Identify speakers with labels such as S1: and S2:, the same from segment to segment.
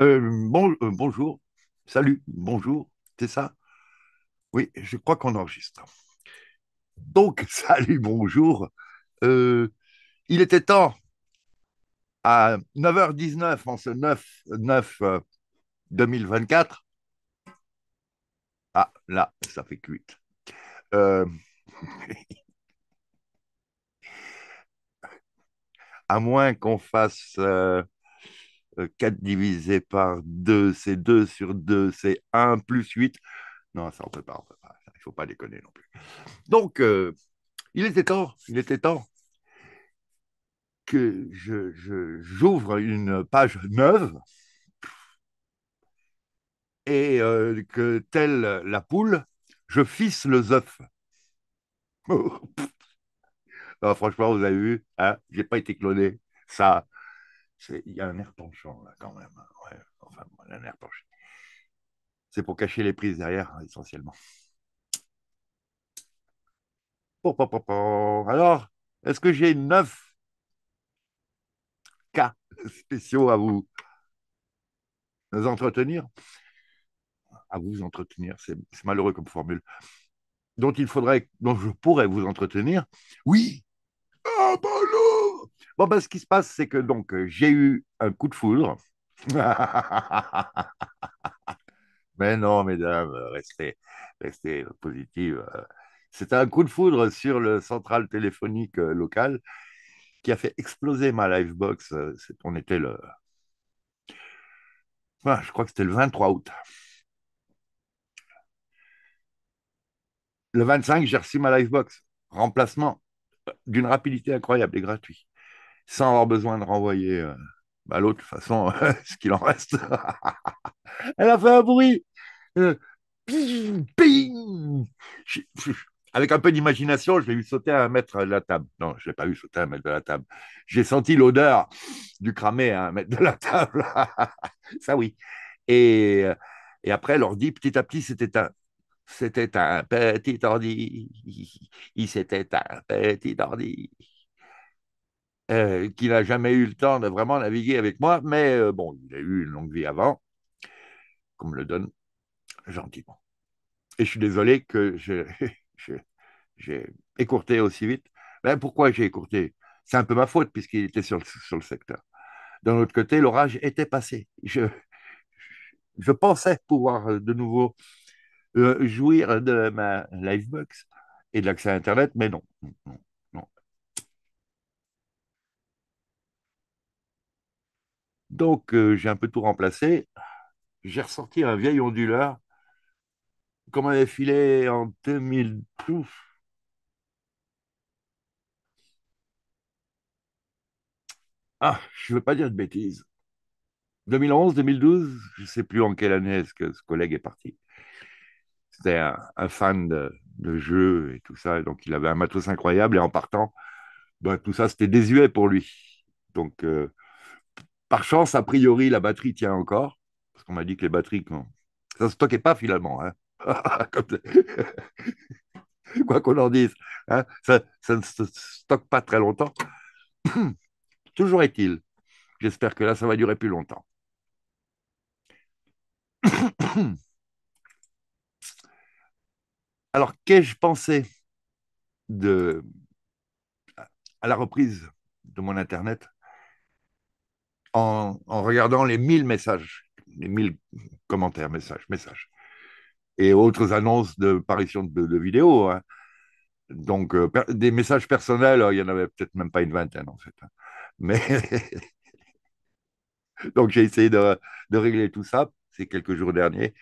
S1: Euh, euh, bonjour, salut, bonjour, c'est ça Oui, je crois qu'on enregistre. Donc, salut, bonjour. Euh, il était temps, à 9h19 en ce 9-9 2024. Ah, là, ça fait cuite. à moins qu'on fasse 4 euh, divisé par 2, c'est 2 sur 2, c'est 1 plus 8. Non, ça, on ne peut pas, il ne faut pas déconner non plus. Donc, euh, il était temps, il était temps que je, j'ouvre une page neuve et euh, que, telle la poule, je fisse le œuf. Ah, franchement, vous avez vu, hein, Je n'ai pas été cloné. Ça, il y a un air penchant là quand même. Hein. enfin, un air C'est pour cacher les prises derrière, hein, essentiellement. Alors, est-ce que j'ai neuf cas spéciaux à vous entretenir À vous entretenir, c'est malheureux comme formule. Dont il faudrait, dont je pourrais vous entretenir Oui, Bon, ben, ce qui se passe, c'est que donc euh, j'ai eu un coup de foudre. mais non, mesdames, euh, restez, restez positives. Euh. C'était un coup de foudre sur le central téléphonique local qui a fait exploser ma livebox. On était le. Ah, je crois que c'était le 23 août. Le 25, j'ai reçu ma livebox. Remplacement d'une rapidité incroyable et gratuit sans avoir besoin de renvoyer euh, bah, l'autre, de toute façon, ce qu'il en reste. Elle a fait un bruit. Euh, avec un peu d'imagination, je l'ai vu sauter à un mètre de la table. Non, je ne l'ai pas vu sauter à un mètre de la table. J'ai senti l'odeur du cramé à un mètre de la table. Ça, oui. Et, euh, et après, l'ordi, petit à petit, s'est éteint. C'était un petit ordi. Il s'était un petit ordi. Euh, qui n'a jamais eu le temps de vraiment naviguer avec moi, mais euh, bon, il a eu une longue vie avant, comme le donne gentiment. Et je suis désolé que j'ai écourté aussi vite. Ben, pourquoi j'ai écourté C'est un peu ma faute, puisqu'il était sur le, sur le secteur. D'un autre côté, l'orage était passé. Je, je pensais pouvoir euh, de nouveau jouir de ma Livebox et de l'accès à Internet, mais non. Donc, euh, j'ai un peu tout remplacé. J'ai ressorti un vieil onduleur, comme un avait filé en 2000. Ah, je ne veux pas dire de bêtises. 2011, 2012, je ne sais plus en quelle année est-ce que ce collègue est parti. C'était un, fan de, de, jeu et tout ça, donc il avait un matos incroyable et en partant, ben, tout ça c'était désuet pour lui. Donc euh, par chance, a priori, la batterie tient encore. Parce qu'on m'a dit que les batteries, ça ne stockait pas finalement. Hein. Quoi qu'on en dise, hein. ça, ne se stocke pas très longtemps. Toujours est-il, j'espère que là, ça va durer plus longtemps. Alors, qu'ai-je pensé de, à la reprise de mon Internet en, regardant les 1000 messages, les 1000 commentaires, messages, messages, et autres annonces de parution de, vidéos. Hein. Donc, euh, des messages personnels, euh, il n'y en avait peut-être même pas une vingtaine, en fait. Hein. Mais. Donc, j'ai essayé de, régler tout ça ces quelques jours derniers.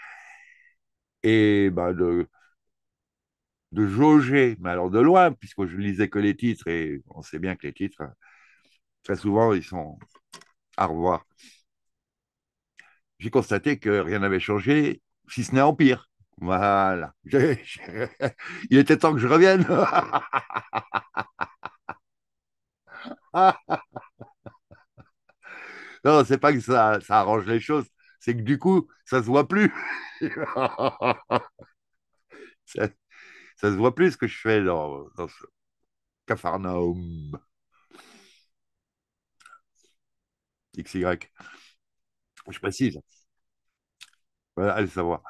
S1: Et bah, de, de jauger, mais alors de loin, puisque je lisais que les titres, et on sait bien que les titres, très souvent, ils sont au revoir. J'ai constaté que rien n'avait changé, si ce n'est en pire. Voilà. Il était temps que je revienne. non, c'est pas que ça, arrange les choses, c'est que du coup, ça se voit plus. ça, se voit plus ce que je fais dans, dans ce cafarnaum. XY. Je précise. allez savoir.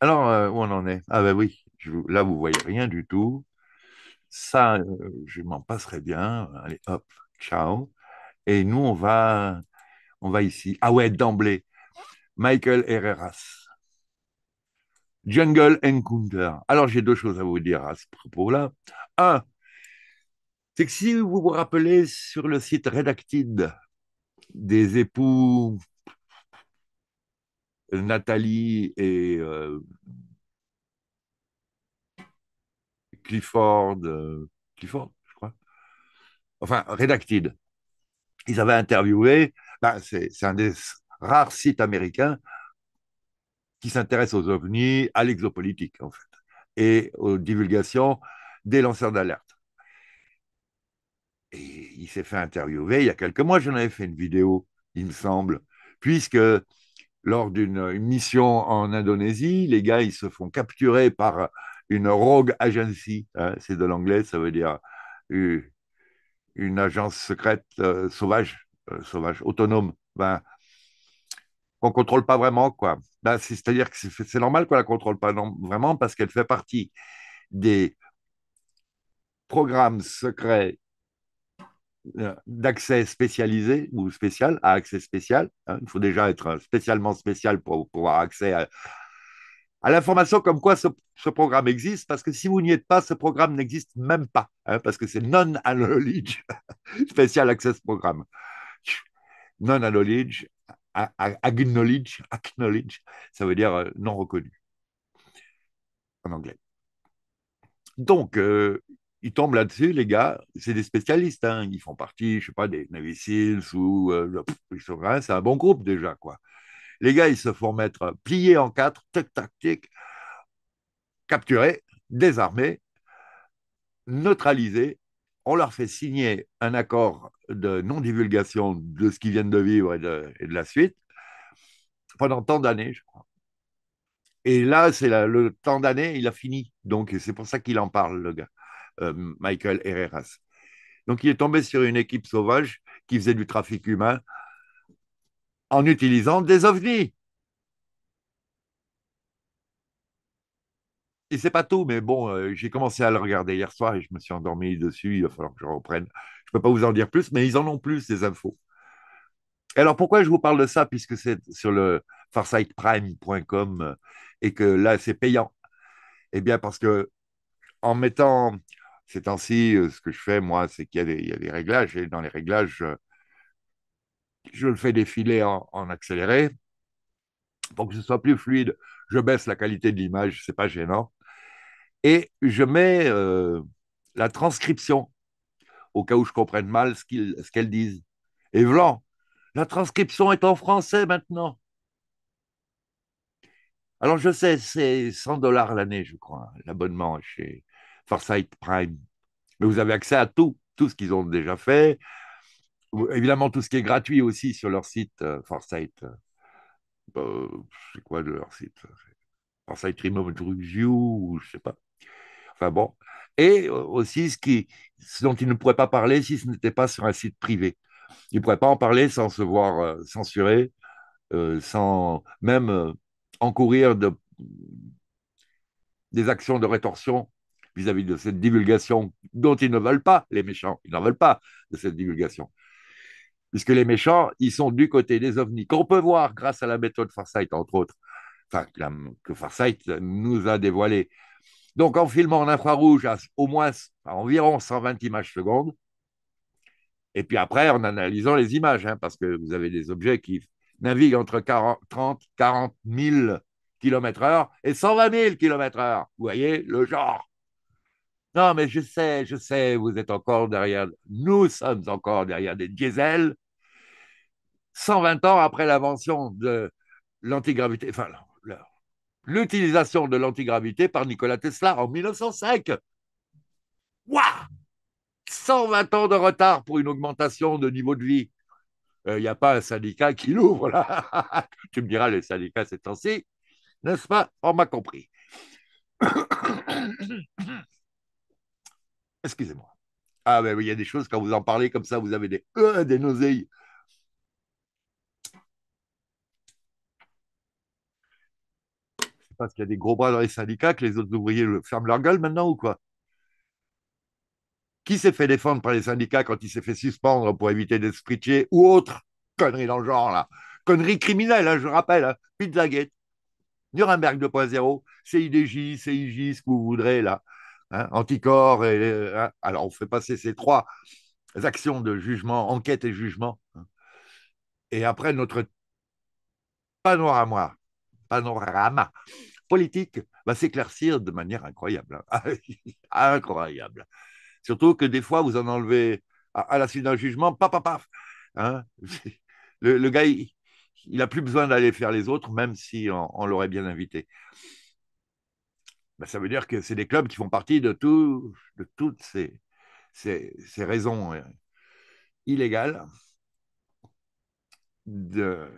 S1: Alors, euh, où on en est Ah ben oui, là, vous voyez rien du tout. Ça, euh, je m'en passerai bien. Allez, hop, ciao. Et nous, on va, on va ici. Ah ouais, d'emblée, Michael Herreras. Jungle Encounter. Alors, j'ai deux choses à vous dire à ce propos-là. Un, c'est que si vous vous rappelez sur le site Redacted, des époux Nathalie et euh, Clifford, euh, Clifford, je crois, enfin, Redacted. Ils avaient interviewé, ben, c'est un des rares sites américains qui s'intéresse aux ovnis, à l'exopolitique, en fait, et aux divulgations des lanceurs d'alerte il s'est fait interviewer il y a quelques mois, j'en avais fait une vidéo, il me semble, puisque lors d'une mission en Indonésie, les gars, ils se font capturer par une rogue agency, hein, c'est de l'anglais, ça veut dire euh, une, agence secrète euh, sauvage, euh, sauvage, autonome, ben, qu'on ne contrôle pas vraiment. quoi. Ben, c'est-à-dire que c'est normal qu'on ne la contrôle pas vraiment parce qu'elle fait partie des programmes secrets euh, d'accès spécialisé ou spécial à accès spécial. Hein. Il faut déjà être euh, spécialement spécial pour pouvoir accès à, l'information comme quoi ce, programme existe, parce que si vous n'y êtes pas, ce programme n'existe même pas, hein, parce que c'est non-knowledge, spécial access programme. Non-knowledge, acknowledge, acknowledge, ça veut dire euh, non reconnu en anglais. Donc, ils tombent là-dessus, les gars. C'est des spécialistes. Hein. Ils font partie, je sais pas, des ou Seals ou. Euh, c'est un bon groupe déjà, quoi. Les gars, ils se font mettre euh, pliés en quatre, tac, tac, tic, capturés, désarmés, neutralisés. On leur fait signer un accord de non-divulgation de ce qu'ils viennent de vivre et de, et de la suite pendant tant d'années, je crois. Et là, c'est le temps d'année, il a fini. Donc, c'est pour ça qu'il en parle, le gars. Euh, Michael Herreras. Donc il est tombé sur une équipe sauvage qui faisait du trafic humain en utilisant des ovnis. Et c'est pas tout, mais bon, euh, j'ai commencé à le regarder hier soir et je me suis endormi dessus. Il va falloir que je reprenne. Je peux pas vous en dire plus, mais ils en ont plus des infos. Alors pourquoi je vous parle de ça puisque c'est sur le farsightprime.com euh, et que là c'est payant. Eh bien parce que en mettant ces temps-ci, euh, ce que je fais, moi, c'est qu'il y, a des réglages. Et dans les réglages, euh, je, le fais défiler en, accéléré pour que ce soit plus fluide. Je baisse la qualité de l'image, ce n'est pas gênant. Et je mets euh, la transcription au cas où je comprenne mal ce qu'elles disent. Et voilà, la transcription est en français maintenant. Alors je sais, c'est 100 dollars l'année, je crois, hein, l'abonnement chez, Farsight Prime. Mais vous avez accès à tout, tout ce qu'ils ont déjà fait. Évidemment, tout ce qui est gratuit aussi sur leur site euh, Farsight. Euh, bah, c'est quoi leur site Farsight Remote Review, je sais pas. Enfin bon. Et euh, aussi ce, qui, dont ils ne pourraient pas parler si ce n'était pas sur un site privé. Ils ne pourraient pas en parler sans se voir euh, censurés, sans même encourir de, des actions de rétorsion vis-à-vis de cette divulgation dont ils ne veulent pas, les méchants. Ils n'en veulent pas de cette divulgation. Puisque les méchants, ils sont du côté des ovnis, qu'on peut voir grâce à la méthode Farsight, entre autres, enfin, que Farsight nous a dévoilé. Donc, en filmant en infrarouge à au moins environ 120 images secondes, et puis après, en analysant les images, hein, parce que vous avez des objets qui naviguent entre 40, 30, 40 000 km/h et 120 000 km/h. Vous voyez le genre. Non, mais je sais, je sais, vous êtes encore derrière, nous sommes encore derrière des diesels. 120 ans après l'invention de l'antigravité, enfin, l'utilisation de l'antigravité par Nikola Tesla en 1905. Waouh 120 ans de retard pour une augmentation de niveau de vie. Il euh, n'y a pas un syndicat qui l'ouvre là. tu me diras, les syndicats c'est ainsi, n'est-ce pas On m'a compris. Excusez-moi. Ah ben il y a des choses, quand vous en parlez comme ça, vous avez des euh, des nausées. C'est parce qu'il y a des gros bras dans les syndicats que les autres ouvriers ferment leur gueule maintenant ou quoi Qui s'est fait défendre par les syndicats quand il s'est fait suspendre pour éviter d'être spritché ou autre connerie dans le genre là Connerie criminelle, hein, je rappelle, hein. Pizzagate, Nuremberg 2.0, CIDJ, CIJ, ce que vous voudrez là. Hein, anticorps. Et, euh, hein. alors, on fait passer ces trois actions de jugement, enquête et jugement. Hein. et après, notre panorama, panorama politique va s'éclaircir de manière incroyable. incroyable. Surtout que des fois, vous en enlevez à, la suite d'un jugement, paf, le, gars, il n'a plus besoin d'aller faire les autres, même si on l'aurait bien invité. Bah, ça veut dire que c'est des clubs qui font partie de, de toutes ces, ces, ces raisons euh, illégales de,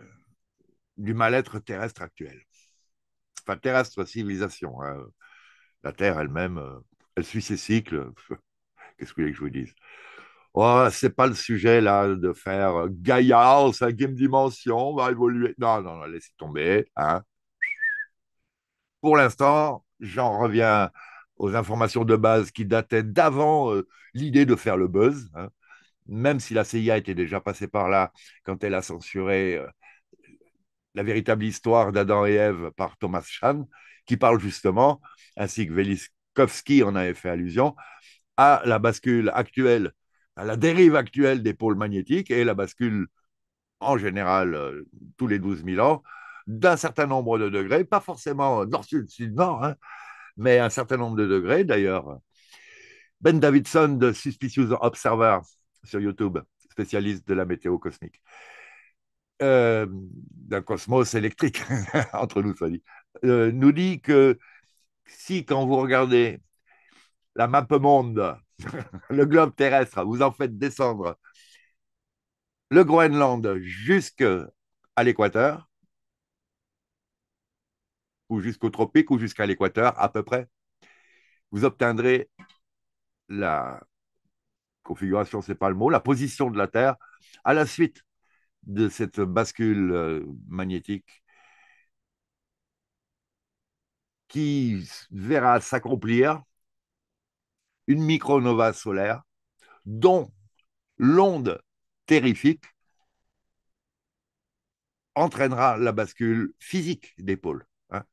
S1: du mal-être terrestre actuel. Enfin, terrestre civilisation. Hein. La Terre elle-même, euh, elle suit ses cycles. Qu'est-ce que vous voulez que je vous dise Oh, c'est pas le sujet là de faire euh, Gaïa en cinquième dimension, on va évoluer. Non, non, non, laissez tomber. Hein. Pour l'instant, j'en reviens aux informations de base qui dataient d'avant euh, l'idée de faire le buzz, hein. même si la CIA était déjà passée par là quand elle a censuré euh, la véritable histoire d'Adam et Ève par Thomas Chan, qui parle justement, ainsi que Velikovsky en avait fait allusion, à la bascule actuelle, à la dérive actuelle des pôles magnétiques et la bascule en général euh, tous les 12 000 ans d'un certain nombre de degrés, pas forcément nord-sud, sud-nord, hein, mais un certain nombre de degrés d'ailleurs. Ben Davidson de Suspicious Observer sur YouTube, spécialiste de la météo cosmique. Euh, d'un cosmos électrique, entre nous, ça dit, euh, nous dit que si, quand vous regardez la map monde, le globe terrestre, vous en faites descendre le Groenland jusqu'à l'équateur, ou jusqu'au tropique ou jusqu'à l'équateur à peu près, vous obtiendrez la configuration, c'est pas le mot, la position de la Terre à la suite de cette bascule euh, magnétique qui verra s'accomplir une micro-nova solaire dont l'onde terrifique entraînera la bascule physique des pôles. Hein.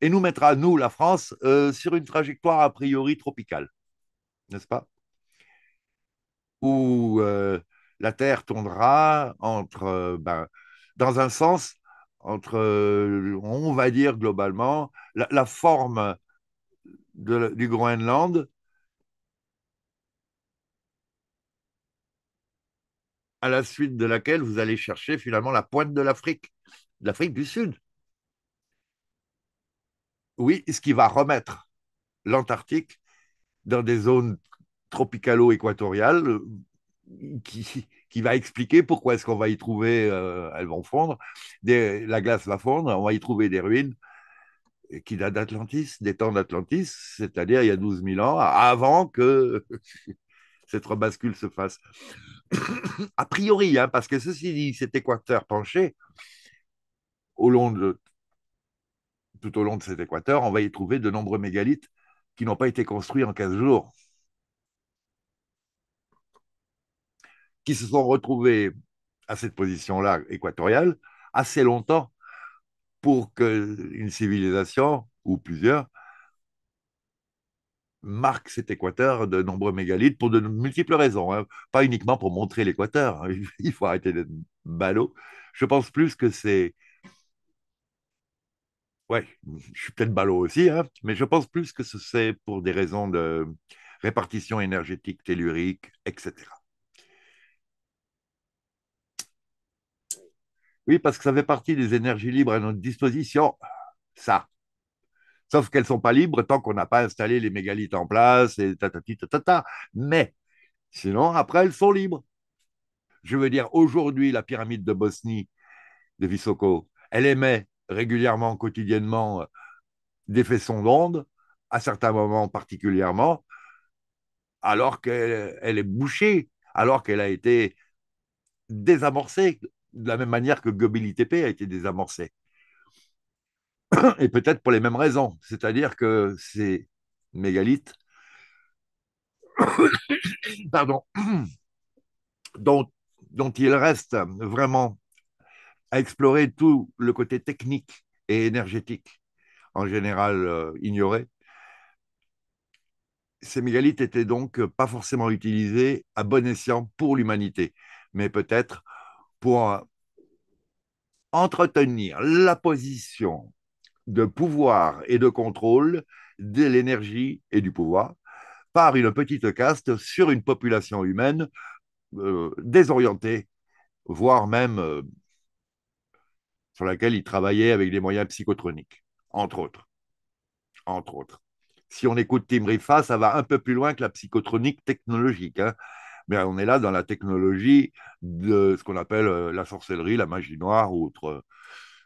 S1: et nous mettra, nous, la France, euh, sur une trajectoire a priori tropicale, n'est-ce pas Où euh, la Terre tournera entre, euh, ben, dans un sens, entre, on va dire globalement, la, forme du Groenland à la suite de laquelle vous allez chercher finalement la pointe de l'Afrique, l'Afrique du Sud oui, ce qui va remettre l'Antarctique dans des zones tropicalo-équatoriales euh, qui, qui va expliquer pourquoi est-ce qu'on va y trouver, euh, elles vont fondre, des, la glace va fondre, on va y trouver des ruines qui datent d'Atlantis, des temps d'Atlantis, c'est-à-dire il y a 12 000 ans, avant que cette rebascule se fasse. a priori, hein, parce que ceci dit, cet équateur penché, au long de tout au long de cet équateur, on va y trouver de nombreux mégalithes qui n'ont pas été construits en 15 jours, qui se sont retrouvés à cette position-là équatoriale assez longtemps pour qu'une civilisation ou plusieurs marque cet équateur de nombreux mégalithes pour de multiples raisons, hein. pas uniquement pour montrer l'équateur, hein. il faut arrêter d'être ballot. Je pense plus que c'est ouais, je suis peut-être ballot aussi, hein, mais je pense plus que ce c'est pour des raisons de répartition énergétique tellurique, etc. Oui, parce que ça fait partie des énergies libres à notre disposition, ça. Sauf qu'elles ne sont pas libres tant qu'on n'a pas installé les mégalithes en place et tatati Mais sinon, après, elles sont libres. Je veux dire, aujourd'hui, la pyramide de Bosnie, de Visoko, elle émet régulièrement, quotidiennement, euh, des son d'ondes, à certains moments particulièrement, alors qu'elle est bouchée, alors qu'elle a été désamorcée, de la même manière que Gobili a été désamorcée. Et peut-être pour les mêmes raisons, c'est-à-dire que ces mégalithes, pardon, dont il reste vraiment explorer tout le côté technique et énergétique, en général euh, ignoré. Ces mégalithes étaient donc pas forcément utilisés à bon escient pour l'humanité, mais peut-être pour euh, entretenir la position de pouvoir et de contrôle de l'énergie et du pouvoir par une petite caste sur une population humaine euh, désorientée, voire même sur laquelle il travaillait avec des moyens psychotroniques, entre autres. Entre autres. Si on écoute Tim Riffa, ça va un peu plus loin que la psychotronique technologique. Hein. Mais on est là dans la technologie de ce qu'on appelle euh, la sorcellerie, la magie noire ou autre, euh,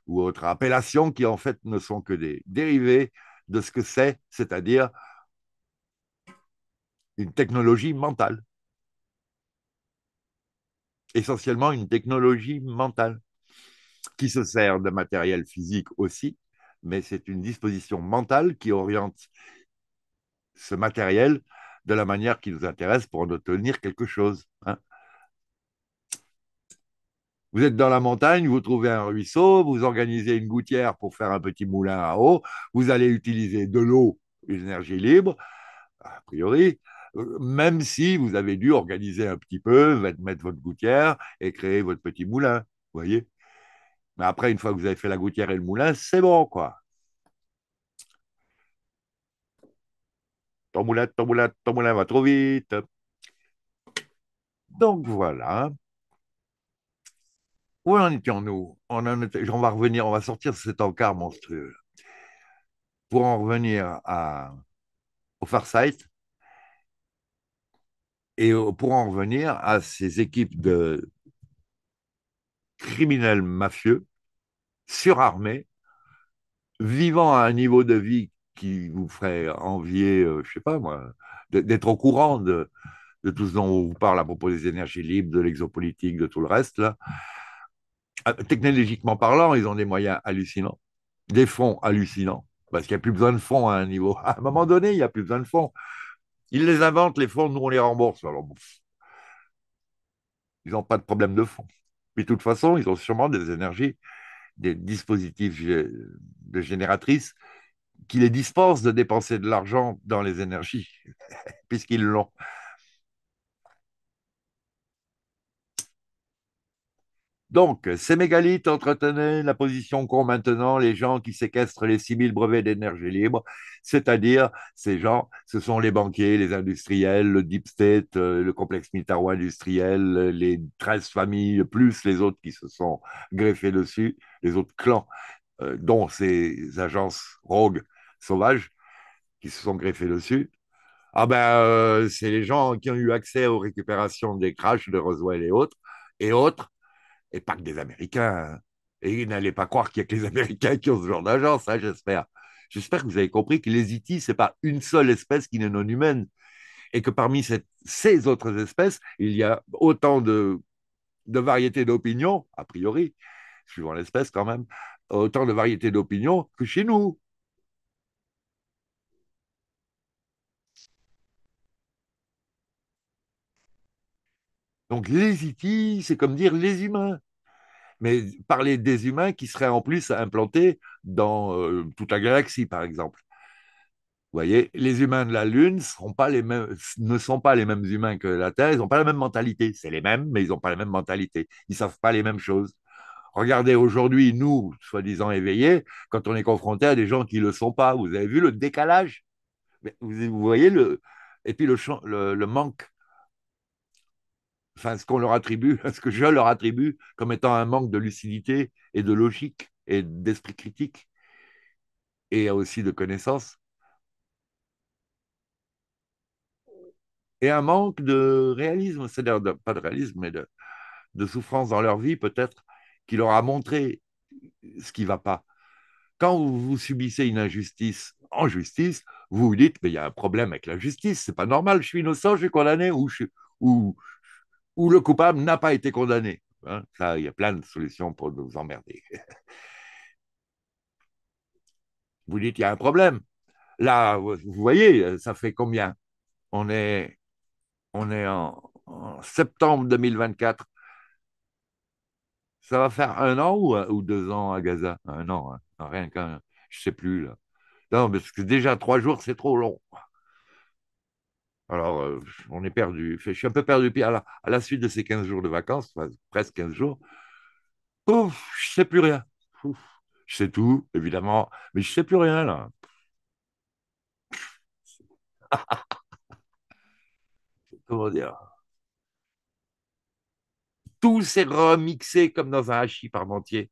S1: ou autre appellation qui en fait ne sont que des dérivés de ce que c'est, c'est-à-dire une technologie mentale. Essentiellement une technologie mentale qui se sert de matériel physique aussi, mais c'est une disposition mentale qui oriente ce matériel de la manière qui nous intéresse pour en obtenir quelque chose. Hein. Vous êtes dans la montagne, vous trouvez un ruisseau, vous organisez une gouttière pour faire un petit moulin à eau, vous allez utiliser de l'eau, une énergie libre, a priori, euh, même si vous avez dû organiser un petit peu, mettre votre gouttière et créer votre petit moulin, vous voyez mais après, une fois que vous avez fait la gouttière et le moulin, c'est bon, quoi. Ton moulin, ton moulin, ton moulin va trop vite. Donc voilà. Où en étions-nous on, va revenir, on va sortir de cet encart monstrueux. Pour en revenir à, au Farsight, et pour en revenir à ces équipes de criminels mafieux surarmés, vivant à un niveau de vie qui vous ferait envier, euh, je sais pas moi, d'être au courant de, tout ce dont on vous parle à propos des énergies libres, de l'exopolitique, de tout le reste. Ah, technologiquement parlant, ils ont des moyens hallucinants, des fonds hallucinants, parce qu'il n'y a plus besoin de fonds à un niveau. À un moment donné, il n'y a plus besoin de fonds. Ils les inventent, les fonds, nous on les rembourse. Alors ils n'ont pas de problème de fonds. mais de toute façon, ils ont sûrement des énergies des dispositifs de génératrices qui les dispensent de dépenser de l'argent dans les énergies, puisqu'ils l'ont. Donc, ces euh, mégalithes entretenaient la position qu'ont maintenant les gens qui séquestrent les 6000 brevets d'énergie libre, c'est-à-dire ces gens, ce sont les banquiers, les industriels, le deep state, euh, le complexe militaro-industriel, euh, les 13 familles, plus les autres qui se sont greffés dessus, les autres clans, dont ces agences rogues sauvages qui se sont greffés dessus. Ah ben, c'est les gens qui ont eu accès aux récupérations des crashs de Roswell et autres, et autres et pas que des Américains. Hein. Et n'allez pas croire qu'il n'y a que les Américains qui ont ce genre d'agence, hein, j'espère. J'espère que vous avez compris que les itis, ce n'est pas une seule espèce qui n'est non humaine. Et que parmi ces autres espèces, il y a autant de, de variétés d'opinions, a priori, suivant l'espèce quand même, autant de variétés d'opinions que chez nous. Donc les IT, c'est comme dire les humains. Mais parler des humains qui seraient en plus implantés dans euh, toute la galaxie, par exemple. Vous voyez, les humains de la Lune pas les mêmes, ne sont pas les mêmes humains que la Terre, ils n'ont pas la même mentalité. C'est les mêmes, mais ils n'ont pas la même mentalité. Ils ne savent pas les mêmes choses. Regardez aujourd'hui, nous, soi-disant éveillés, quand on est confronté à des gens qui ne le sont pas, vous avez vu le décalage vous, voyez le. Et puis le manque enfin, ce qu'on leur attribue, ce que je leur attribue comme étant un manque de lucidité et de logique et d'esprit critique et aussi de connaissances. Et un manque de réalisme, c'est-à-dire pas de réalisme, mais de, souffrance dans leur vie, peut-être, qui leur a montré ce qui ne va pas. Quand vous subissez une injustice en justice, vous vous dites, mais il y a un problème avec la justice, c'est pas normal, je suis innocent, je suis condamné, ou je, ou où le coupable n'a pas été condamné. ça, hein, il y a plein de solutions pour nous emmerder. Vous dites, il y a un problème. Là, vous voyez, ça fait combien On est, on est en, septembre 2024. Ça va faire un an ou, deux ans à Gaza Un an, hein. rien qu'un, je ne sais plus. Là. Non, parce que déjà trois jours, c'est trop long. Alors, euh, on est perdu. Je suis un peu perdu. Puis à la, suite de ces 15 jours de vacances, presque 15 jours, ouf, je sais plus rien. je sais tout, évidemment, mais je ne sais plus rien là. Comment dire Tout s'est remixé comme dans un hachis parmentier.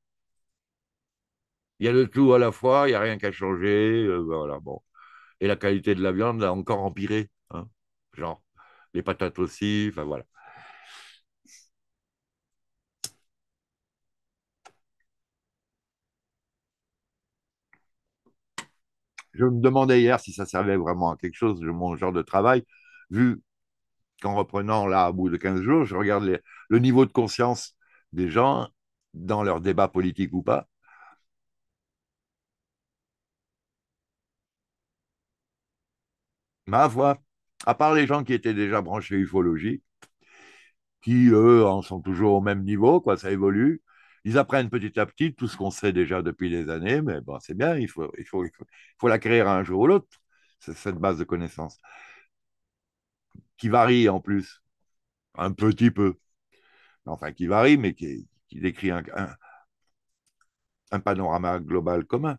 S1: Il y a le tout à la fois, il n'y a rien qu'à changer. changé. Euh, voilà, bon. Et la qualité de la viande a encore empiré genre les patates aussi, enfin voilà. Je me demandais hier si ça servait vraiment à quelque chose, mon genre de travail, vu qu'en reprenant là, au bout de 15 jours, je regarde le niveau de conscience des gens dans leur débat politique ou pas. Ma voix à part les gens qui étaient déjà branchés ufologie, qui, eux, en sont toujours au même niveau, quoi, ça évolue. Ils apprennent petit à petit tout ce qu'on sait déjà depuis des années, mais bon, c'est bien, il faut, il, il, faut, la créer un jour ou l'autre, cette base de connaissances, qui varie en plus, un petit peu. Enfin, qui varie, mais qui, décrit un, panorama global commun,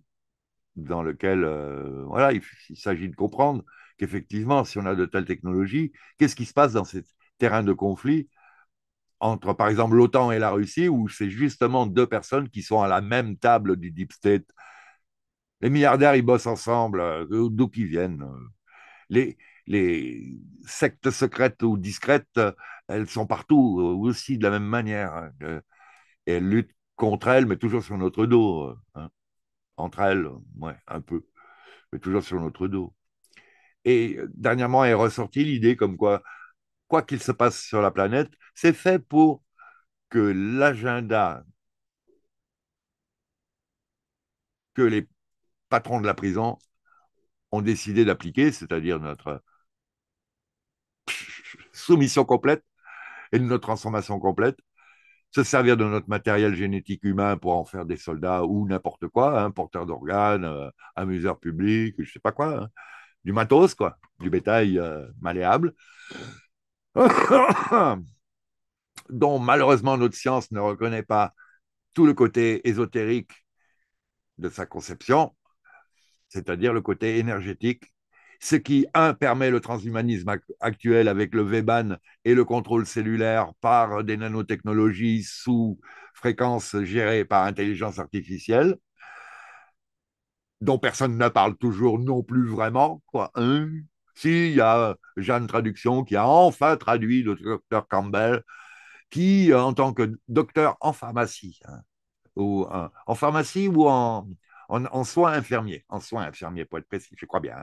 S1: dans lequel euh, voilà, il s'agit de comprendre effectivement si on a de telles technologies, qu'est-ce qui se passe dans ces terrains de conflit entre, par exemple, l'OTAN et la Russie, où c'est justement deux personnes qui sont à la même table du deep state. Les milliardaires, ils bossent ensemble, euh, d'où qu'ils viennent. Euh. Les, les sectes secrètes ou discrètes, euh, elles sont partout aussi de la même manière. Hein, elles luttent contre elles, mais toujours sur notre dos. Hein. Entre elles, ouais, un peu, mais toujours sur notre dos. Et dernièrement est ressortie l'idée comme quoi, quoi qu'il se passe sur la planète, c'est fait pour que l'agenda que les patrons de la prison ont décidé d'appliquer, c'est-à-dire notre soumission complète et notre transformation complète, se servir de notre matériel génétique humain pour en faire des soldats ou n'importe quoi, hein, porteurs porteur d'organes, euh, amuseur public, je ne sais pas quoi. Hein du matos, quoi, du bétail euh, malléable, dont malheureusement notre science ne reconnaît pas tout le côté ésotérique de sa conception, c'est-à-dire le côté énergétique, ce qui, permet le transhumanisme actuel avec le VEBAN et le contrôle cellulaire par des nanotechnologies sous fréquences gérées par intelligence artificielle, dont personne ne parle toujours non plus vraiment, quoi. Hein? si, il y a euh, Jeanne Traduction qui a enfin traduit le docteur Campbell, qui, euh, en tant que docteur en pharmacie, hein, ou, euh, en pharmacie ou en, soins infirmiers, en soins infirmiers pour être précis, je crois bien,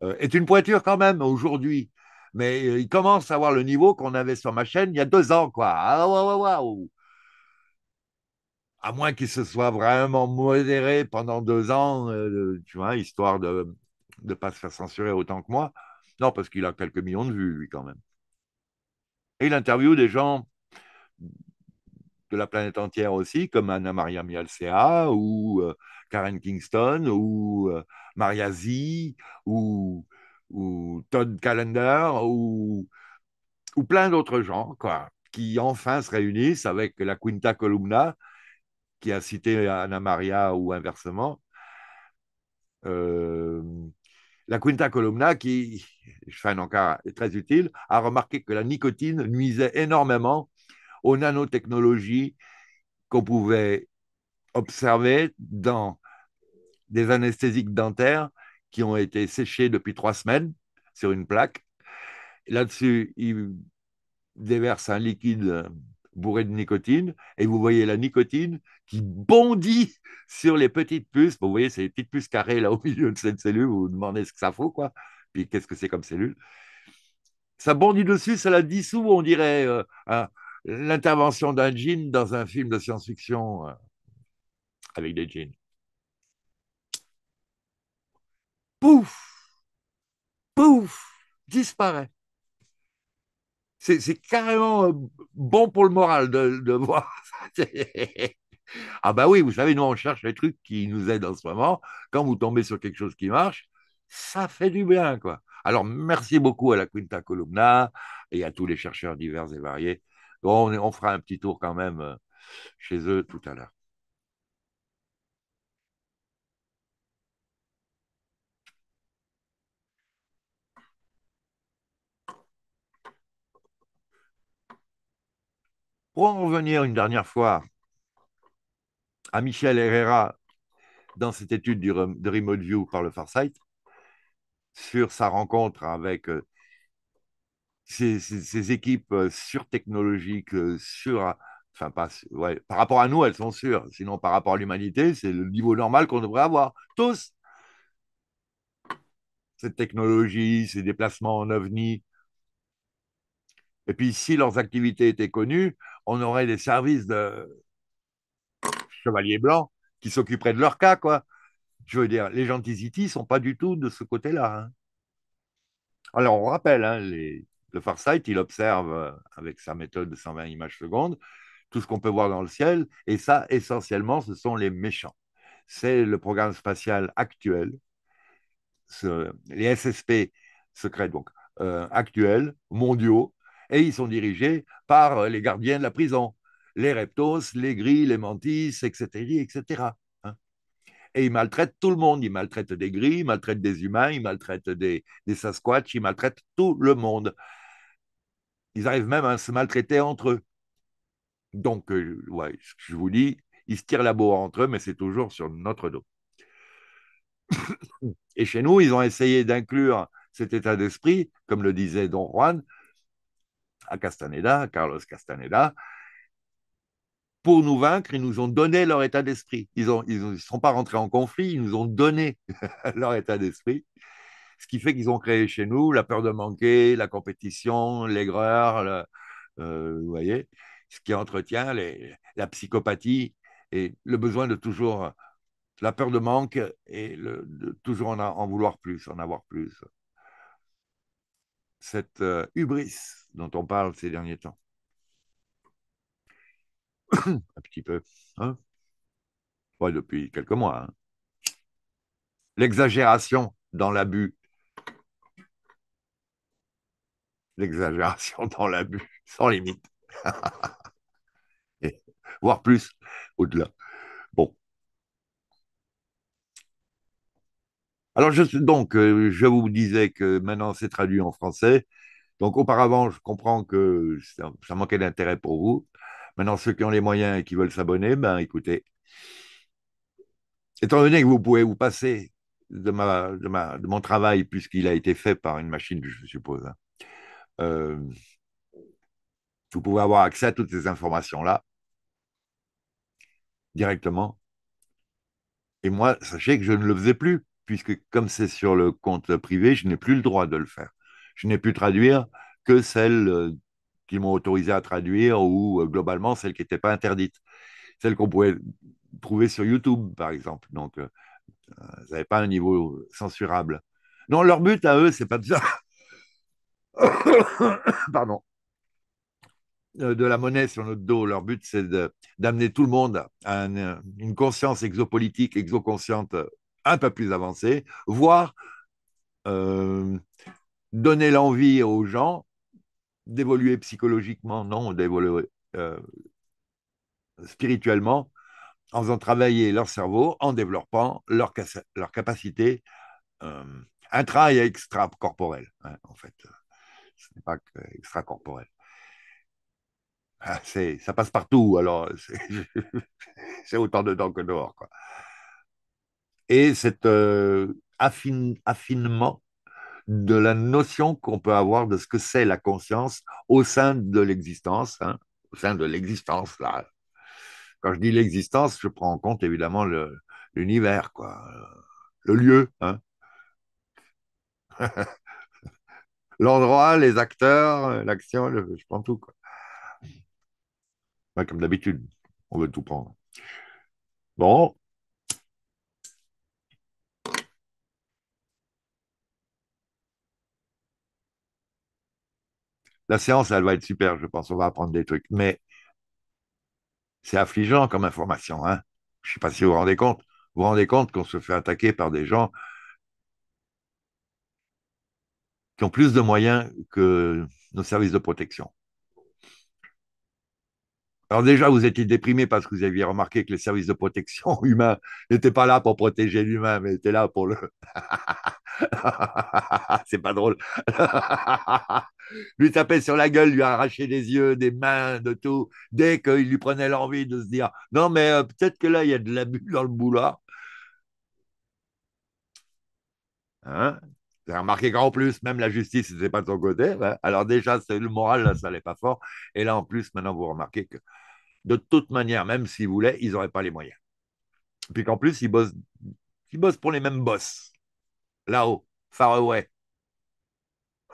S1: hein, est une pointure quand même aujourd'hui. Mais il commence à avoir le niveau qu'on avait sur ma chaîne il y a deux ans, quoi. Ah, waouh, waouh, à moins qu'il se soit vraiment modéré pendant deux ans, euh, tu vois, histoire de ne pas se faire censurer autant que moi. Non, parce qu'il a quelques millions de vues, lui, quand même. Et il interviewe des gens de la planète entière aussi, comme Anna Maria Mialcea ou euh, Karen Kingston ou euh, Maria Z ou, Todd Callender ou, ou plein d'autres gens, quoi, qui enfin se réunissent avec la Quinta Columna qui a cité Anna Maria ou inversement. Euh, la Quinta Columna, qui, je fais un est très utile, a remarqué que la nicotine nuisait énormément aux nanotechnologies qu'on pouvait observer dans des anesthésiques dentaires qui ont été séchés depuis trois semaines sur une plaque. Là-dessus, il déverse un liquide bourré de nicotine et vous voyez la nicotine qui bondit sur les petites puces. Vous voyez, ces petites puces carrées là au milieu de cette cellule, vous vous demandez ce que ça faut, quoi. Puis qu'est-ce que c'est comme cellule Ça bondit dessus, ça la dissout, on dirait euh, l'intervention d'un djinn dans un film de science-fiction euh, avec des djinns. Pouf Pouf Disparaît. C'est carrément euh, bon pour le moral de, de voir. Ah bah oui, vous savez, nous on cherche les trucs qui nous aident en ce moment. Quand vous tombez sur quelque chose qui marche, ça fait du bien, quoi. Alors merci beaucoup à la Quinta Columna et à tous les chercheurs divers et variés. on, on fera un petit tour quand même euh, chez eux tout à l'heure. Pour en revenir une dernière fois à Michel Herrera dans cette étude du, de Remote View par le Farsight sur sa rencontre avec ces, euh, équipes euh, sur-technologiques, euh, sur, enfin, pas, par rapport à nous, elles sont sûres. Sinon, par rapport à l'humanité, c'est le niveau normal qu'on devrait avoir, tous. Cette technologie, ces déplacements en ovni. Et puis, si leurs activités étaient connues, on aurait des services de, Chevalier Blanc, qui s'occuperaient de leur cas, quoi. Je veux dire, les ne sont pas du tout de ce côté-là. Hein. Alors, on rappelle, hein, le Farsight, il observe euh, avec sa méthode de 120 images secondes tout ce qu'on peut voir dans le ciel, et ça, essentiellement, ce sont les méchants. C'est le programme spatial actuel, les SSP secrets euh, actuels, mondiaux, et ils sont dirigés par euh, les gardiens de la prison, les reptos, les gris, les mantis, etc. etc. et hein. ils maltraitent tout le monde. Ils maltraitent des gris, ils maltraitent des humains, ils maltraitent des, des Sasquatch, ils maltraitent tout le monde. Ils arrivent même à se maltraiter entre eux. Donc, euh, je vous dis, ils se tirent la bourre entre eux, mais c'est toujours sur notre dos. et chez nous, ils ont essayé d'inclure cet état d'esprit, comme le disait Don Juan, à Castaneda, Carlos Castaneda, pour nous vaincre, ils nous ont donné leur état d'esprit. Ils ne ils, sont pas rentrés en conflit, ils nous ont donné leur état d'esprit. Ce qui fait qu'ils ont créé chez nous la peur de manquer, la compétition, l'aigreur, euh, vous voyez, ce qui entretient la psychopathie et le besoin de toujours, la peur de manque et le, de toujours en, vouloir plus, en avoir plus. Cette euh, hubris dont on parle ces derniers temps. un petit peu, hein. depuis quelques mois. Hein. L'exagération dans l'abus. L'exagération dans l'abus, sans limite. Et, voire plus, au-delà. Bon. Alors, je, donc, euh, je vous disais que maintenant, c'est traduit en français. Donc, auparavant, je comprends que ça manquait d'intérêt pour vous. Maintenant, ceux qui ont les moyens et qui veulent s'abonner, ben écoutez, étant donné que vous pouvez vous passer de, ma, de, de mon travail, puisqu'il a été fait par une machine, je suppose, hein, euh, vous pouvez avoir accès à toutes ces informations-là directement. Et moi, sachez que je ne le faisais plus, puisque comme c'est sur le compte privé, je n'ai plus le droit de le faire. Je n'ai pu traduire que celle euh, qui m'ont autorisé à traduire ou euh, globalement celles qui n'étaient pas interdites. Celles qu'on pouvait trouver sur YouTube, par exemple. Donc, ça euh, n'avait pas un niveau censurable. Non, leur but à eux, c'est pas de Pardon. Euh, de la monnaie sur notre dos. Leur but, c'est d'amener tout le monde à une conscience exopolitique, exoconsciente un peu plus avancée, voire donner l'envie aux gens d'évoluer psychologiquement, non, d'évoluer euh, spirituellement, en faisant travailler leur cerveau, en développant leur, leur capacité euh, intra- et extra hein, en fait. Ce n'est pas que corporelle ah, ça passe partout, alors c'est autant dedans que dehors. Quoi. Et cet euh, affinement de la notion qu'on peut avoir de ce que c'est la conscience au sein de l'existence, hein, au sein de l'existence, là. Quand je dis l'existence, je prends en compte évidemment l'univers, quoi, le lieu, hein. l'endroit, les acteurs, l'action, je prends tout, comme d'habitude, on veut tout prendre. Bon, La séance, elle va être super, je pense, on va apprendre des trucs. Mais c'est affligeant comme information. Hein. je ne sais pas si vous vous rendez compte. Vous vous rendez compte qu'on se fait attaquer par des gens qui ont plus de moyens que nos services de protection. Alors déjà, vous étiez déprimé parce que vous aviez remarqué que les services de protection humains n'étaient pas là pour protéger l'humain, mais étaient là pour le... Ah, ah, ah. c'est pas drôle. lui taper sur la gueule, lui arracher des yeux, des mains, de tout, dès qu'il lui prenait l'envie de se dire Non, mais euh, peut-être que là, il y a de la bulle dans le boulot. Hein vous avez remarqué qu'en plus, même la justice n'est pas de son côté. Hein Alors déjà, le moral, là, ça n'allait pas fort. Et là, en plus, maintenant, vous remarquez que de toute manière, même s'ils voulaient, ils n'auraient pas les moyens. Puis qu'en plus, ils bossent, ils bossent pour les mêmes boss là-haut, far away.